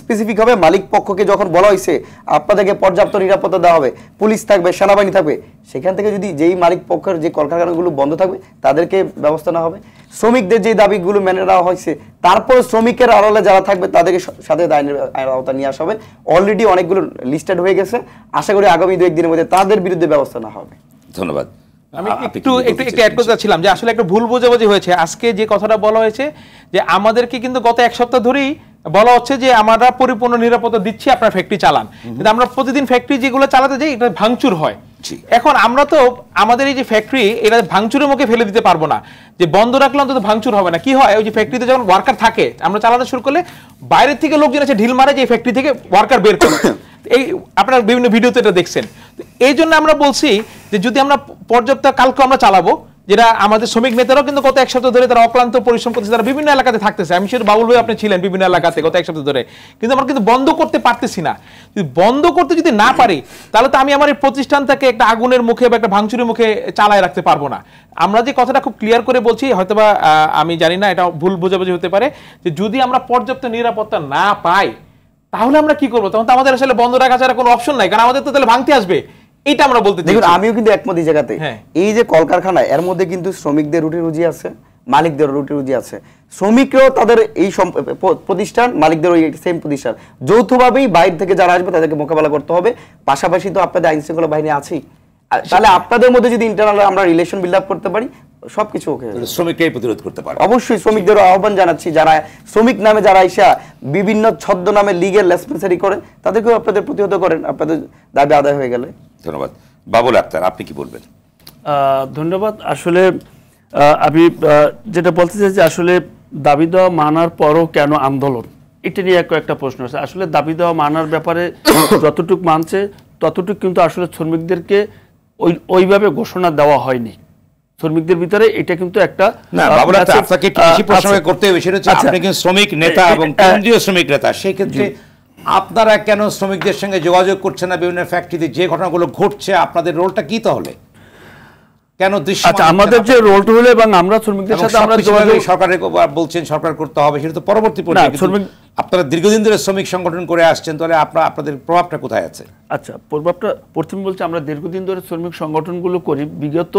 স্পেসিফিক হবে মালিক পক্ষকে যখন বলা হয়েছে আপনাদেরকে পর্যাপ্ত নিরাপত্তা দেওয়া হবে পুলিশ থাকবে সেনাবাহিনী থাকবে সেখান থেকে যদি যেই মালিক পক্ষের যে কলকারখানাগুলো বন্ধ থাকবে তাদেরকে ব্যবস্থা নেওয়া হবে শ্রমিকদের যে দাবিগুলো মেনে নেওয়া হয়েছে তারপর শ্রমিকের আড়ালে যারা থাকবে তাদেরকে সাথে আইনের আওতা নিয়ে আসা হবে অলরেডি অনেকগুলো লিস্টেড হয়ে গেছে আশা করি আগামী দু একদিনের মধ্যে তাদের বিরুদ্ধে ব্যবস্থা নেওয়া হবে ধন্যবাদ আমি একটু একটু একটু অ্যাড করতে চাচ্ছিলাম যে আসলে একটা ভুল বোঝাবুঝি হয়েছে আজকে যে কথাটা বলা হয়েছে যে আমাদেরকে কিন্তু গত এক সপ্তাহ ধরেই বলা হচ্ছে যে আমরা পরিপূর্ণ নিরাপত্তা দিচ্ছি আপনার ফ্যাক্টরি চালান কিন্তু আমরা প্রতিদিন ফ্যাক্টরি যেগুলো চালাতে যাই এটা ভাঙচুর হয় এখন আমরা তো আমাদের এই যে ফ্যাক্টরি এটা ভাঙচুরের মুখে ফেলে দিতে পারবো না যে বন্ধ রাখলে অন্তত ভাঙচুর হবে না কি হয় ওই যে ফ্যাক্টরিতে যখন ওয়ার্কার থাকে আমরা চালাতে শুরু করলে বাইরের থেকে লোকজন আছে ঢিল মারে যে ফ্যাক্টরি থেকে ওয়ার্কার বের করে এই আপনার বিভিন্ন ভিডিওতে এটা দেখছেন এই জন্য আমরা বলছি যে যদি আমরা পর্যাপ্ত কালকে আমরা চালাবো যেটা আমাদের শ্রমিক নেতারাও কিন্তু গত এক সপ্তাহ ধরে তারা অক্লান্ত পরিশ্রম করছে তারা বিভিন্ন এলাকাতে থাকতেছে আমি শুধু বাবুল ভাই আপনি ছিলেন বিভিন্ন এলাকাতে গত এক সপ্তাহ ধরে কিন্তু আমরা কিন্তু বন্ধ করতে পারতেছি না যদি বন্ধ করতে যদি না পারি তাহলে তো আমি আমার এই প্রতিষ্ঠানটাকে একটা আগুনের মুখে বা একটা ভাঙচুরের মুখে চালায় রাখতে পারবো না আমরা যে কথাটা খুব ক্লিয়ার করে বলছি হয়তোবা আমি জানি না এটা ভুল বোঝাবুঝি হতে পারে যে যদি আমরা পর্যাপ্ত নিরাপত্তা না পাই তাহলে আমরা কি করবো তখন তো আমাদের আসলে বন্ধ রাখা ছাড়া কোনো অপশন নাই কারণ আমাদের তো তাহলে ভাঙতে আসবে এটা আমরা বলতে দেখুন আমিও কিন্তু একমত এই জায়গাতে হ্যাঁ। এই যে কলকারখানা এর মধ্যে কিন্তু শ্রমিকদের রুটি রুজি আছে মালিকদের রুটি রুজি আছে শ্রমিকরাও তাদের এই প্রতিষ্ঠান মালিকদের ওই সেম প্রতিষ্ঠান যৌথভাবেই বাইরে থেকে যারা আসবে তাদেরকে মোকাবেলা করতে হবে পাশাপাশি তো আপনাদের আইন শৃঙ্খলা বাহিনী আছেই তাহলে আপনাদের মধ্যে যদি ইন্টারনাল আমরা রিলেশন বিল্ড আপ করতে পারি সবকিছু ওকে শ্রমিককে প্রতিরোধ করতে পারে অবশ্যই শ্রমিকদেরও আহ্বান জানাচ্ছি যারা শ্রমিক নামে যারা আইসা বিভিন্ন ছদ্ম নামে লিগের লেসপেন্সারি করে তাদেরকেও আপনাদের প্রতিহত করেন আপনাদের দাবি আদায় হয়ে গেলে ধন্যবাদ বাবুল আক্তার আপনি কি বলবেন ধন্যবাদ আসলে আমি যেটা বলতে চাই যে আসলে দাবি দেওয়া মানার পরও কেন আন্দোলন এটা নিয়ে কয়েকটা প্রশ্ন আছে আসলে দাবি দেওয়া মানার ব্যাপারে যতটুক মানছে ততটুক কিন্তু আসলে শ্রমিকদেরকে ওই ওইভাবে ঘোষণা দেওয়া হয়নি শ্রমিকদের ভিতরে এটা কিন্তু একটা আপনাকে করতে হবে সেটা আচ্ছা। কিন্তু শ্রমিক নেতা এবং কেন্দ্রীয় শ্রমিক নেতা সেই ক্ষেত্রে আপনারা কেন শ্রমিকদের সঙ্গে যোগাযোগ করছেন না বিভিন্ন ফ্যাক্টরিতে যে ঘটনাগুলো ঘটছে আপনাদের রোলটা কি তাহলে কেন দৃশ্য আচ্ছা আমাদের যে রোল টু এবং আমরা শ্রমিকদের সাথে আমরা যোগাযোগ সরকারের বলছেন সরকার করতে হবে সেটা তো পরবর্তী পর্যায়ে আপনারা দীর্ঘদিন ধরে শ্রমিক সংগঠন করে আসছেন তাহলে আপনার আপনাদের প্রভাবটা কোথায় আছে আচ্ছা প্রভাবটা প্রথমে বলছি আমরা দীর্ঘদিন ধরে শ্রমিক সংগঠনগুলো করি বিগত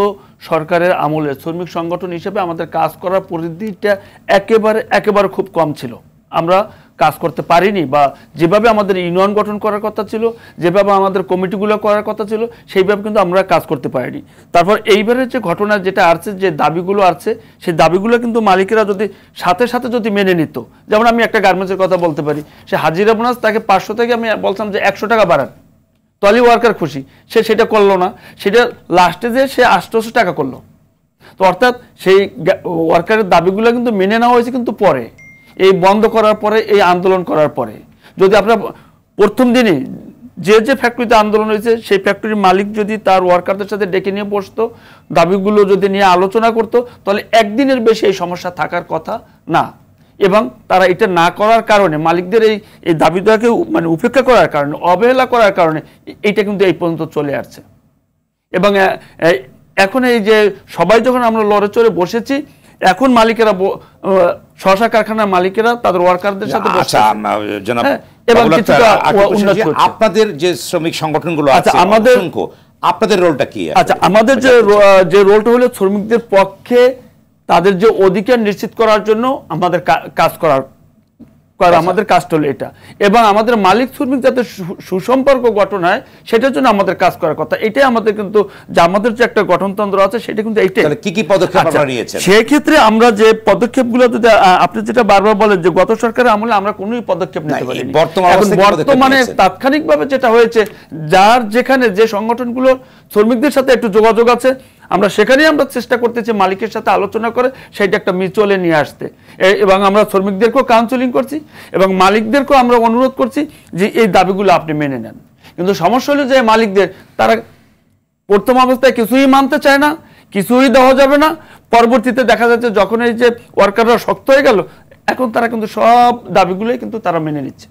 সরকারের আমলে শ্রমিক সংগঠন হিসেবে আমাদের কাজ করার পরিধিটা একেবারে একেবারে খুব কম ছিল আমরা কাজ করতে পারিনি বা যেভাবে আমাদের ইউনিয়ন গঠন করার কথা ছিল যেভাবে আমাদের কমিটিগুলো করার কথা ছিল সেইভাবে কিন্তু আমরা কাজ করতে পারিনি তারপর এইবারের যে ঘটনা যেটা আসছে যে দাবিগুলো আসছে সেই দাবিগুলো কিন্তু মালিকেরা যদি সাথে সাথে যদি মেনে নিত যেমন আমি একটা গার্মেন্টসের কথা বলতে পারি সে হাজিরা বোনাস তাকে পাঁচশো থেকে আমি বলছিলাম যে একশো টাকা বাড়ান তলি ওয়ার্কার খুশি সে সেটা করলো না সেটা লাস্টে যে সে আষ্টশো টাকা করলো তো অর্থাৎ সেই ওয়ার্কারের দাবিগুলো কিন্তু মেনে নেওয়া হয়েছে কিন্তু পরে এই বন্ধ করার পরে এই আন্দোলন করার পরে যদি আপনার প্রথম দিনে যে যে ফ্যাক্টরিতে আন্দোলন হয়েছে সেই ফ্যাক্টরির মালিক যদি তার ওয়ার্কারদের সাথে ডেকে নিয়ে বসতো দাবিগুলো যদি নিয়ে আলোচনা করত তাহলে একদিনের বেশি এই সমস্যা থাকার কথা না এবং তারা এটা না করার কারণে মালিকদের এই এই দাবিদাকে মানে উপেক্ষা করার কারণে অবহেলা করার কারণে এটা কিন্তু এই পর্যন্ত চলে আসছে এবং এখন এই যে সবাই যখন আমরা লড়ে চড়ে বসেছি এখন মালিকেরা শশা কারখানার মালিকেরা তাদের ওয়ার্কারদের সাথে আচ্ছা, হ্যাঁ, এবং আপনাদের যে শ্রমিক সংগঠনগুলো আচ্ছা, আছে আমাদের আপনাদের রোলটা কি আচ্ছা আমাদের যে যে রোলটা হলো শ্রমিকদের পক্ষে তাদের যে অধিকার নিশ্চিত করার জন্য আমাদের কাজ করার করা আচ্ছা। আমাদের কাজ হলো এটা এবং আমাদের মালিক শ্রমিক যাতে সুসম্পর্ক গঠন হয় সেটার জন্য আমাদের কাজ করার কথা এটাই আমাদের কিন্তু যে আমাদের যে একটা গঠনতন্ত্র আছে সেটা কিন্তু এইটাই কি কি পদক্ষেপ আমরা আচ্ছা, নিয়েছি সেক্ষেত্রে আমরা যে পদক্ষেপগুলো যদি আপনি যেটা বারবার বলেন যে গত সরকারের আমলে আমরা কোনো পদক্ষেপ নিতে পারি বর্তমানে তাৎক্ষণিকভাবে যেটা হয়েছে যার যেখানে যে সংগঠনগুলোর শ্রমিকদের সাথে একটু যোগাযোগ আছে আমরা সেখানেই আমরা চেষ্টা করতেছি মালিকের সাথে আলোচনা করে সেইটা একটা মিউচুয়ালে নিয়ে আসতে এবং আমরা শ্রমিকদেরকেও কাউন্সেলিং করছি এবং মালিকদেরকেও আমরা অনুরোধ করছি যে এই দাবিগুলো আপনি মেনে নেন কিন্তু সমস্যা হলো যে মালিকদের তারা প্রথম অবস্থায় কিছুই মানতে চায় না কিছুই দেওয়া যাবে না পরবর্তীতে দেখা যাচ্ছে যখন এই যে ওয়ার্কাররা শক্ত হয়ে গেল এখন তারা কিন্তু সব দাবিগুলোই কিন্তু তারা মেনে নিচ্ছে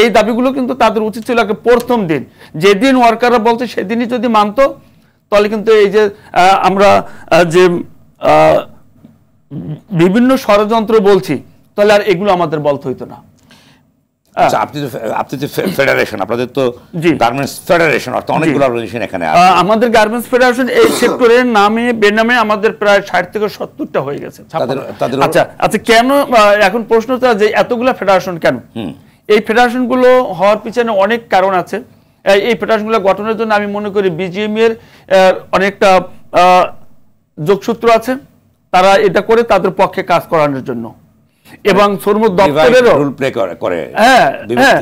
এই দাবিগুলো কিন্তু তাদের উচিত ছিল একটা প্রথম দিন যেদিন ওয়ার্কাররা বলছে সেদিনই যদি মানত তাহলে কিন্তু এই যে আমরা যে বিভিন্ন ষড়যন্ত্র বলছি তাহলে আর এগুলো আমাদের বলতে হইতো না আচ্ছা, ফেডারেশন আপনাদের তো গার্মেন্টস ফেডারেশন অর্থাৎ এখানে আমাদের গার্মেন্টস ফেডারেশন এই সেক্টরের নামে বেনামে আমাদের প্রায় ষাট থেকে সত্তরটা হয়ে গেছে আচ্ছা আচ্ছা কেন এখন প্রশ্নটা যে এতগুলা ফেডারেশন কেন এই ফেডারেশনগুলো হওয়ার পিছনে অনেক কারণ আছে এই ফেডারেশনগুলো গঠনের জন্য আমি মনে করি বিজিএম এর অনেকটা যোগসূত্র আছে তারা এটা করে তাদের পক্ষে কাজ করানোর জন্য এবং দপ্তরের শ্রম প্লে করে করে হ্যাঁ, হ্যাঁ,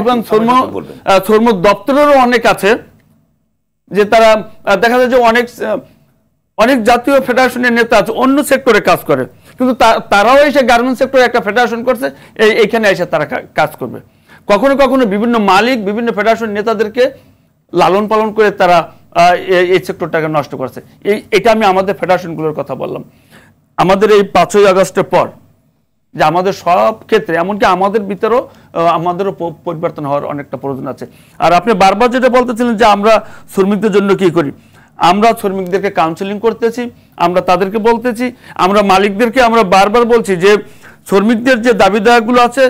এবং শ্রম দপ্তরেরও অনেক আছে যে তারা দেখা যায় যে অনেক অনেক জাতীয় ফেডারেশনের নেতা আছে অন্য সেক্টরে কাজ করে কিন্তু তারাও এসে গার্মেন্টস সেক্টরে একটা ফেডারেশন করছে এই এখানে এসে তারা কাজ করবে কখনো কখনো বিভিন্ন মালিক বিভিন্ন ফেডারেশন নেতাদেরকে লালন পালন করে তারা এই সেক্টরটাকে নষ্ট করছে এই এটা আমি আমাদের ফেডারেশনগুলোর কথা বললাম আমাদের এই পাঁচই আগস্টের পর যে আমাদের সব ক্ষেত্রে এমনকি আমাদের ভিতরেও আমাদেরও পরিবর্তন হওয়ার অনেকটা প্রয়োজন আছে আর আপনি বারবার যেটা বলতেছিলেন যে আমরা শ্রমিকদের জন্য কি করি আমরা শ্রমিকদেরকে কাউন্সেলিং করতেছি আমরা তাদেরকে বলতেছি আমরা মালিকদেরকে আমরা বারবার বলছি যে শ্রমিকদের যে দাবি দাওয়াগুলো আছে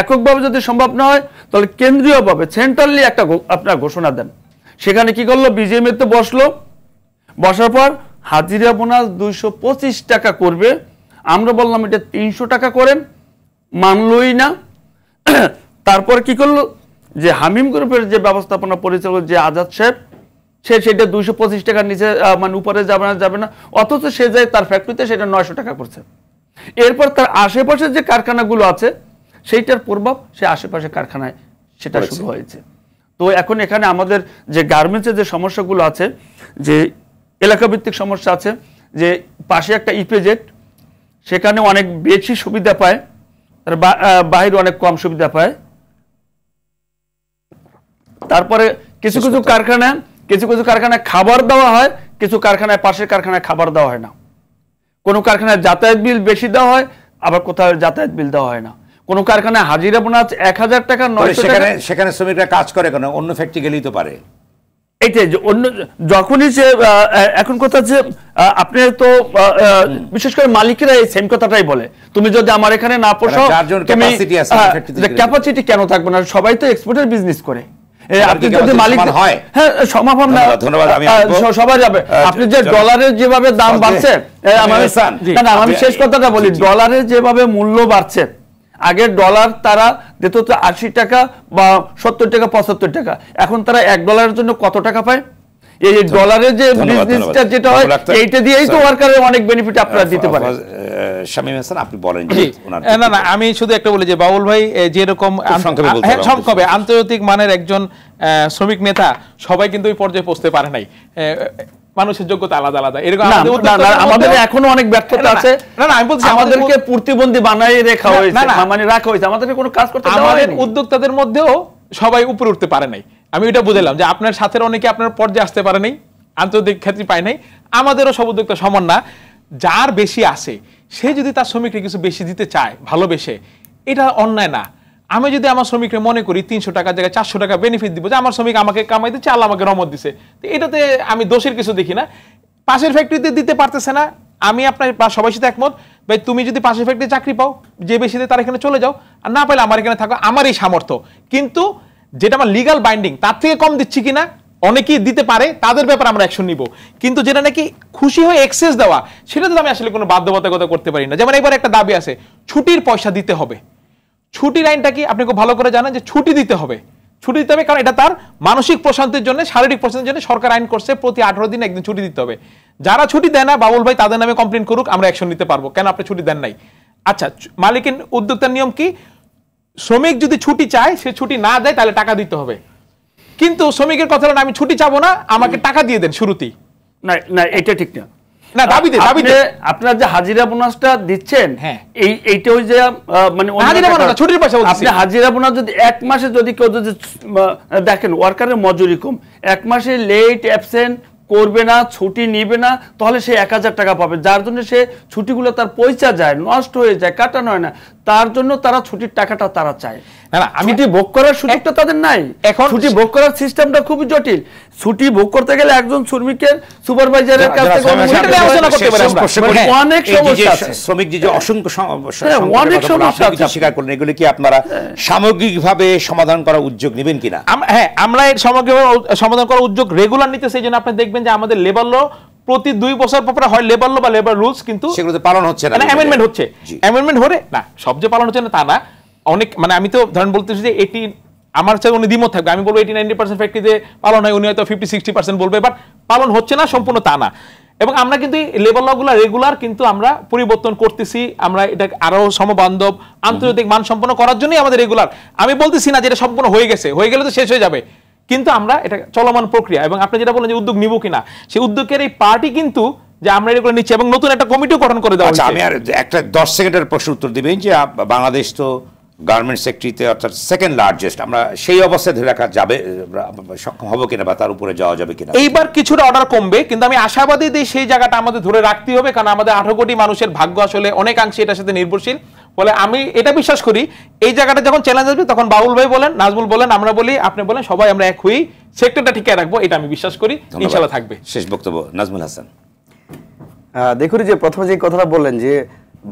এককভাবে যদি সম্ভব না হয় তাহলে কেন্দ্রীয়ভাবে সেন্ট্রালি একটা আপনার ঘোষণা দেন সেখানে কি করলো বিজেপিতে বসলো বসার পর হাজিরা বোনাস দুইশো টাকা করবে আমরা বললাম এটা তিনশো টাকা করেন মানলই না তারপর কি করলো যে হামিম গ্রুপের যে ব্যবস্থাপনা পরিচালক যে আজাদ সাহেব সে সেটা দুইশো পঁচিশ টাকার নিচে মানে উপরে যাবে না যাবে না অথচ সে যায় তার ফ্যাক্টরিতে সেটা নয়শো টাকা করছে এরপর তার আশেপাশে যে কারখানাগুলো আছে সেইটার প্রভাব সে আশেপাশে কারখানায় সেটা শুরু হয়েছে তো এখন এখানে আমাদের যে গার্মেন্টসের যে সমস্যাগুলো আছে যে এলাকাভিত্তিক সমস্যা আছে যে পাশে একটা ইপেজেট সেখানে অনেক বেশি সুবিধা পায় তার বাহির অনেক কম সুবিধা পায় তারপরে কিছু কিছু কারখানা কিছু কিছু কারখানায় খাবার দেওয়া হয় কিছু কারখানায় পাশের কারখানায় খাবার দেওয়া হয় না কোনো কারখানায় যাতায়াত বিল বেশি দেওয়া হয় আবার কোথাও যাতায়াত বিল দেওয়া হয় না কোনো কারখানায় হাজিরা বোনাস এক হাজার টাকা নয় সেখানে সেখানে শ্রমিকরা কাজ করে কেন অন্য ফ্যাক্টরি গেলেই তো পারে এটাই যে অন্য যখনই যে এখন কথা যে আপনি তো বিশেষ করে মালিকেরা এই সেম কথাটাই বলে তুমি যদি আমার এখানে না পোষাও ক্যাপাসিটি কেন থাকবে না সবাই তো এক্সপোর্টের বিজনেস করে ডলারের হ্যাঁ, যেভাবে দাম বাড়ছে মানে- না আমি শেষ কথাটা বলি ডলারের যেভাবে মূল্য বাড়ছে আগে ডলার তারা দিত আশি টাকা বা সত্তর টাকা পঁচাত্তর টাকা এখন তারা এক ডলারের জন্য কত টাকা পায় এই ডলারের যে বিজনেসটা যেটা হয় এইটা দিয়েই তো ওয়ার্কারের অনেক বেনিফিট আপনারা দিতে পারেন আমি শুধু একটা বলি যে বাউল ভাই যেরকম সংক্ষেপে হ্যাঁ, আন্তর্জাতিক মানের একজন শ্রমিক নেতা সবাই কিন্তু ওই পর্যায়ে পৌঁছতে পারে নাই মানুষের যোগ্যতা আলাদা আলাদা এরকম আমাদের এখনো অনেক ব্যর্থতা আছে না না আমি বলছি আমাদেরকে প্রতিবন্ধী বানাই রেখা হয়েছে মানে রাখা হয়েছে আমাদের কোনো কাজ করতে আমাদের উদ্যোক্তাদের মধ্যেও সবাই উপরে উঠতে পারে নাই আমি এটা বুঝলাম যে আপনার সাথে অনেকে আপনার পর্যায়ে আসতে পারে নাই আন্তর্জাতিক ক্ষেত্রে পায় নাই আমাদেরও সব উদ্যোক্তা সমান না যার বেশি আসে সে যদি তার শ্রমিককে কিছু বেশি দিতে চায় ভালোবেসে এটা অন্যায় না আমি যদি আমার শ্রমিককে মনে করি তিনশো টাকার জায়গায় চারশো টাকা বেনিফিট দিব যে আমার শ্রমিক আমাকে কামাই দিচ্ছে আল্লাহ আমাকে রমত দিছে তো এটাতে আমি দোষের কিছু দেখি না পাশের ফ্যাক্টরিতে দিতে পারতেছে না আমি আপনার সবাই সাথে একমত ভাই তুমি যদি পাশের ফ্যাক্টরি চাকরি পাও যে বেশি তার এখানে চলে যাও আর না পাইলে আমার এখানে থাকো আমার এই সামর্থ্য কিন্তু যেটা আমার লিগাল বাইন্ডিং তার থেকে কম দিচ্ছি কিনা অনেকেই দিতে পারে তাদের ব্যাপারে আমরা অ্যাকশন নিব কিন্তু যেটা নাকি খুশি হয়ে এক্সেস দেওয়া সেটা তো আমি আসলে কোনো বাধ্যবাধকতা করতে পারি না যেমন একবার একটা দাবি আছে ছুটির পয়সা দিতে হবে ছুটির আইনটা কি আপনি খুব ভালো করে জানেন যে ছুটি দিতে হবে ছুটি দিতে হবে কারণ এটা তার মানসিক প্রশান্তির জন্য শারীরিক প্রশান্তির জন্য সরকার আইন করছে প্রতি আঠারো দিন একদিন ছুটি দিতে হবে যারা ছুটি দেয় না বাবুল ভাই তাদের নামে কমপ্লেন করুক আমরা অ্যাকশন নিতে পারবো কেন আপনি ছুটি দেন নাই আচ্ছা মালিকের উদ্যোক্তার নিয়ম কি শ্রমিক যদি ছুটি চায় সে ছুটি না দেয় তাহলে টাকা দিতে হবে কিন্তু শ্রমিকের কথা হলো আমি ছুটি চাবো না আমাকে টাকা দিয়ে দেন শুরুতেই না না এটা ঠিক না না আপনারা যে হাজিরা বোনাসটা দিচ্ছেন হ্যাঁ। এই এইটা ওই যে মানে হাজিরা বোনাস ছুটির পয়সা আপনি হাজিরা বোনাস যদি এক মাসে যদি কেউ যদি দেখেন ওয়ার্কারের মজুরি কম এক মাসে লেট অ্যাবসেন্ট করবে না ছুটি নিবে না তাহলে সে এক হাজার টাকা পাবে যার জন্য সে ছুটিগুলো তার পয়সা যায় নষ্ট হয়ে যায় কাটানো হয় না তার জন্য তারা ছুটির টাকাটা তারা চায় ছুটি ভোগ করার সুযোগটা তাদের নাই এখন ছুটি ভোগ করার সিস্টেমটা খুবই জটিল ছুটি ভোগ করতে গেলে একজন শ্রমিকের সুপারভাইজারের অনেক শ্রমিক মানে যে অসংখ্য অনেক সমস্যা স্বীকার এগুলো কি আপনারা হ্যাঁ। সামগ্রিকভাবে সমাধান করার উদ্যোগ নেবেন কিনা হ্যাঁ আমরা এর সমাধান করার উদ্যোগ রেগুলার নিতে সেই জন্য আপনি দেখবেন যে আমাদের লেবার ল প্রতি দুই বছর পরে হয় লেবার ল বা লেবার রুলস কিন্তু সেগুলোতে পালন হচ্ছে না অ্যামেন্ডমেন্ট মানে হচ্ছে অ্যামেন্ডমেন্ট হলে না সব যে পালন হচ্ছে না তা না অনেক মানে আমি তো ধরেন বলতেছি যে এটি আমার সাথে উনি দ্বিমত থাকবে আমি বলবো এইটি নাইনটি পার্সেন্ট ফ্যাক্টরিতে পালন হয় উনি হয়তো ফিফটি সিক্সটি পার্সেন্ট বলবে বাট পালন হচ্ছে না সম্পূর্ণ তা না এবং আমরা কিন্তু এই লেবার লগুলো রেগুলার কিন্তু আমরা পরিবর্তন করতেছি আমরা এটা আরও সমবান্ধব আন্তর্জাতিক মানসম্পন্ন করার জন্যই আমাদের রেগুলার আমি বলতেছি না যে এটা সম্পূর্ণ হয়ে গেছে হয়ে গেলে তো শেষ হয়ে যাবে কিন্তু আমরা এটা চলমান প্রক্রিয়া এবং আপনি যেটা বলেন যে উদ্যোগ নিব কিনা সেই উদ্যোগের এই পার্টি কিন্তু যে আমরা এগুলো নিচ্ছি এবং নতুন একটা কমিটিও গঠন করে দেওয়া আচ্ছা, আমি আর একটা দশ সেকেন্ডের প্রশ্ন উত্তর দিবেন যে বাংলাদেশ তো গার্মেন্ট সেক্টরিতে অর্থাৎ সেকেন্ড লার্জেস্ট আমরা সেই অবস্থায় ধরে রাখা যাবে সক্ষম হবো কিনা বা তার উপরে যাওয়া যাবে কিনা এইবার কিছুটা অর্ডার কমবে কিন্তু আমি আশাবাদী যে সেই জায়গাটা আমাদের ধরে রাখতে হবে কারণ আমাদের আঠারো কোটি মানুষের ভাগ্য আসলে অনেকাংশে এটার সাথে নির্ভরশীল বলে আমি এটা বিশ্বাস করি এই জায়গাটা যখন চ্যালেঞ্জ আসবে তখন বাউল ভাই বলেন নাজমুল বলেন আমরা বলি আপনি বলেন সবাই আমরা এক হয়েই সেক্টরটা ঠিক রাখবো এটা আমি বিশ্বাস করি ইনশাল্লাহ থাকবে শেষ বক্তব্য নাজমুল হাসান দেখুন যে প্রথমে যে কথাটা বললেন যে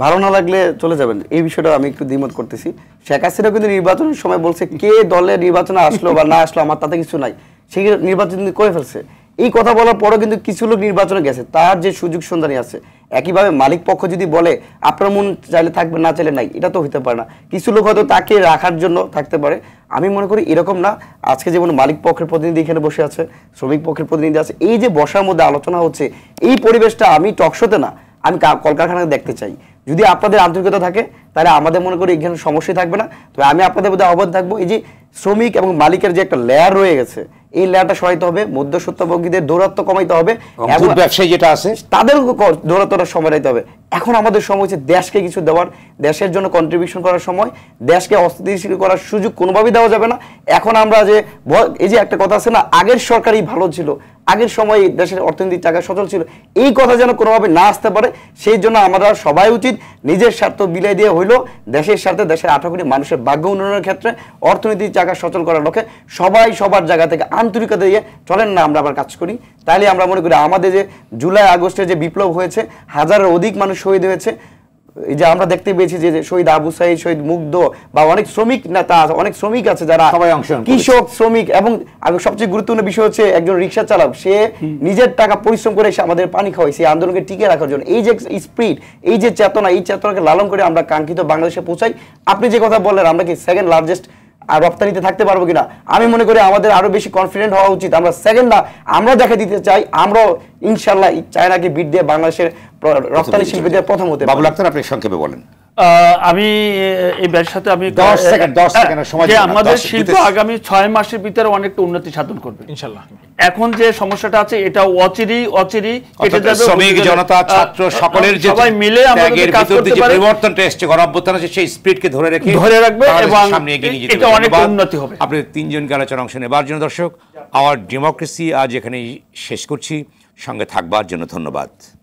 ভালো না লাগলে চলে যাবেন এই বিষয়টা আমি একটু দ্বিমত করতেছি শেখ হাসিনা কিন্তু নির্বাচনের সময় বলছে কে দলে নির্বাচনে আসলো বা না আসলো আমার তাতে কিছু নাই সেই নির্বাচন করে ফেলছে এই কথা বলার পরও কিন্তু কিছু লোক নির্বাচনে গেছে তার যে সুযোগ সন্ধানই আছে একইভাবে মালিক পক্ষ যদি বলে আপনার মন চাইলে থাকবে না চাইলে নাই এটা তো হতে পারে না কিছু লোক হয়তো তাকে রাখার জন্য থাকতে পারে আমি মনে করি এরকম না আজকে যেমন মালিক পক্ষের প্রতিনিধি এখানে বসে আছে শ্রমিক পক্ষের প্রতিনিধি আছে এই যে বসার মধ্যে আলোচনা হচ্ছে এই পরিবেশটা আমি টকশোতে না আমি কলকারখানা দেখতে চাই যদি আপনাদের আন্তরিকতা থাকে তাহলে আমাদের মনে করি এখানে সমস্যাই থাকবে না তবে আমি আপনাদের মধ্যে আহ্বান থাকবো এই যে শ্রমিক এবং মালিকের যে একটা লেয়ার রয়ে গেছে এই লেয়ারটা সরাইতে হবে মধ্যস্বত্বভোগীদের দৌরাত্ব কমাইতে হবে ব্যবসায়ী যেটা আছে তাদের দৌরাত্বটা সমাইতে হবে এখন আমাদের সময় হচ্ছে দেশকে কিছু দেওয়ার দেশের জন্য কন্ট্রিবিউশন করার সময় দেশকে অস্থিতিশীল করার সুযোগ কোনোভাবেই দেওয়া যাবে না এখন আমরা যে এই যে একটা কথা আছে না আগের সরকারই ভালো ছিল আগের সময় দেশের অর্থনীতির টাকা সচল ছিল এই কথা যেন কোনোভাবে না আসতে পারে সেই জন্য আমরা সবাই উচিত নিজের স্বার্থ বিলাই দিয়ে হইল দেশের স্বার্থে দেশের আঠারো কোটি মানুষের ভাগ্য উন্নয়নের ক্ষেত্রে অর্থনীতির চাকা সচল করার লক্ষ্যে সবাই সবার জায়গা থেকে আন্তরিকতা দিয়ে চলেন না আমরা আবার কাজ করি তাহলে আমরা মনে করি আমাদের যে জুলাই আগস্টে যে বিপ্লব হয়েছে হাজারের অধিক মানুষ শহীদ হয়েছে এই যে আমরা দেখতে পেয়েছি যে শহীদ আবু সাইদ শহীদ মুগ্ধ বা অনেক শ্রমিক নেতা অনেক শ্রমিক আছে যারা কৃষক শ্রমিক এবং সবচেয়ে গুরুত্বপূর্ণ বিষয় হচ্ছে একজন রিক্সা চালক সে নিজের টাকা পরিশ্রম করে এসে আমাদের পানি খাওয়াই সেই আন্দোলনকে টিকে রাখার জন্য এই যে স্পিড এই যে চেতনা এই চেতনাকে লালন করে আমরা কাঙ্ক্ষিত বাংলাদেশে পৌঁছাই আপনি যে কথা বললেন আমরা কি সেকেন্ড লার্জেস্ট আর রপ্তানিতে থাকতে পারবো কিনা আমি মনে করি আমাদের আরো বেশি কনফিডেন্ট হওয়া উচিত আমরা সেকেন্ড না আমরা দেখা দিতে চাই আমরাও ইনশাল্লাহ চায়নাকে বিট দিয়ে বাংলাদেশের রপ্তানি শিল্পীদের প্রথম হতে বাবুল আক্তার আপনি সংক্ষেপে বলেন আমি এই ব্যবসার সাথে আমি যে আমাদের শিল্প আগামী ছয় মাসের ভিতরে অনেকটা উন্নতি সাধন করবে ইনশাল্লাহ এখন যে সমস্যাটা আছে এটা অচিরি অচিরি কেটে যাবে শ্রমিক জনতা ছাত্র সকলের যে সবাই মিলে আমাদের কাজ করতে পারে পরিবর্তনটা এসেছে গণঅভ্যুত্থান আছে সেই স্পিরিটকে ধরে রেখে ধরে রাখবে এবং সামনে এগিয়ে নিয়ে যেতে এটা অনেক উন্নতি হবে আপনাদের তিনজনকে আলোচনা অংশ নেবার জন্য দর্শক আওয়ার ডেমোক্রেসি আজ এখানেই শেষ করছি সঙ্গে থাকবার জন্য ধন্যবাদ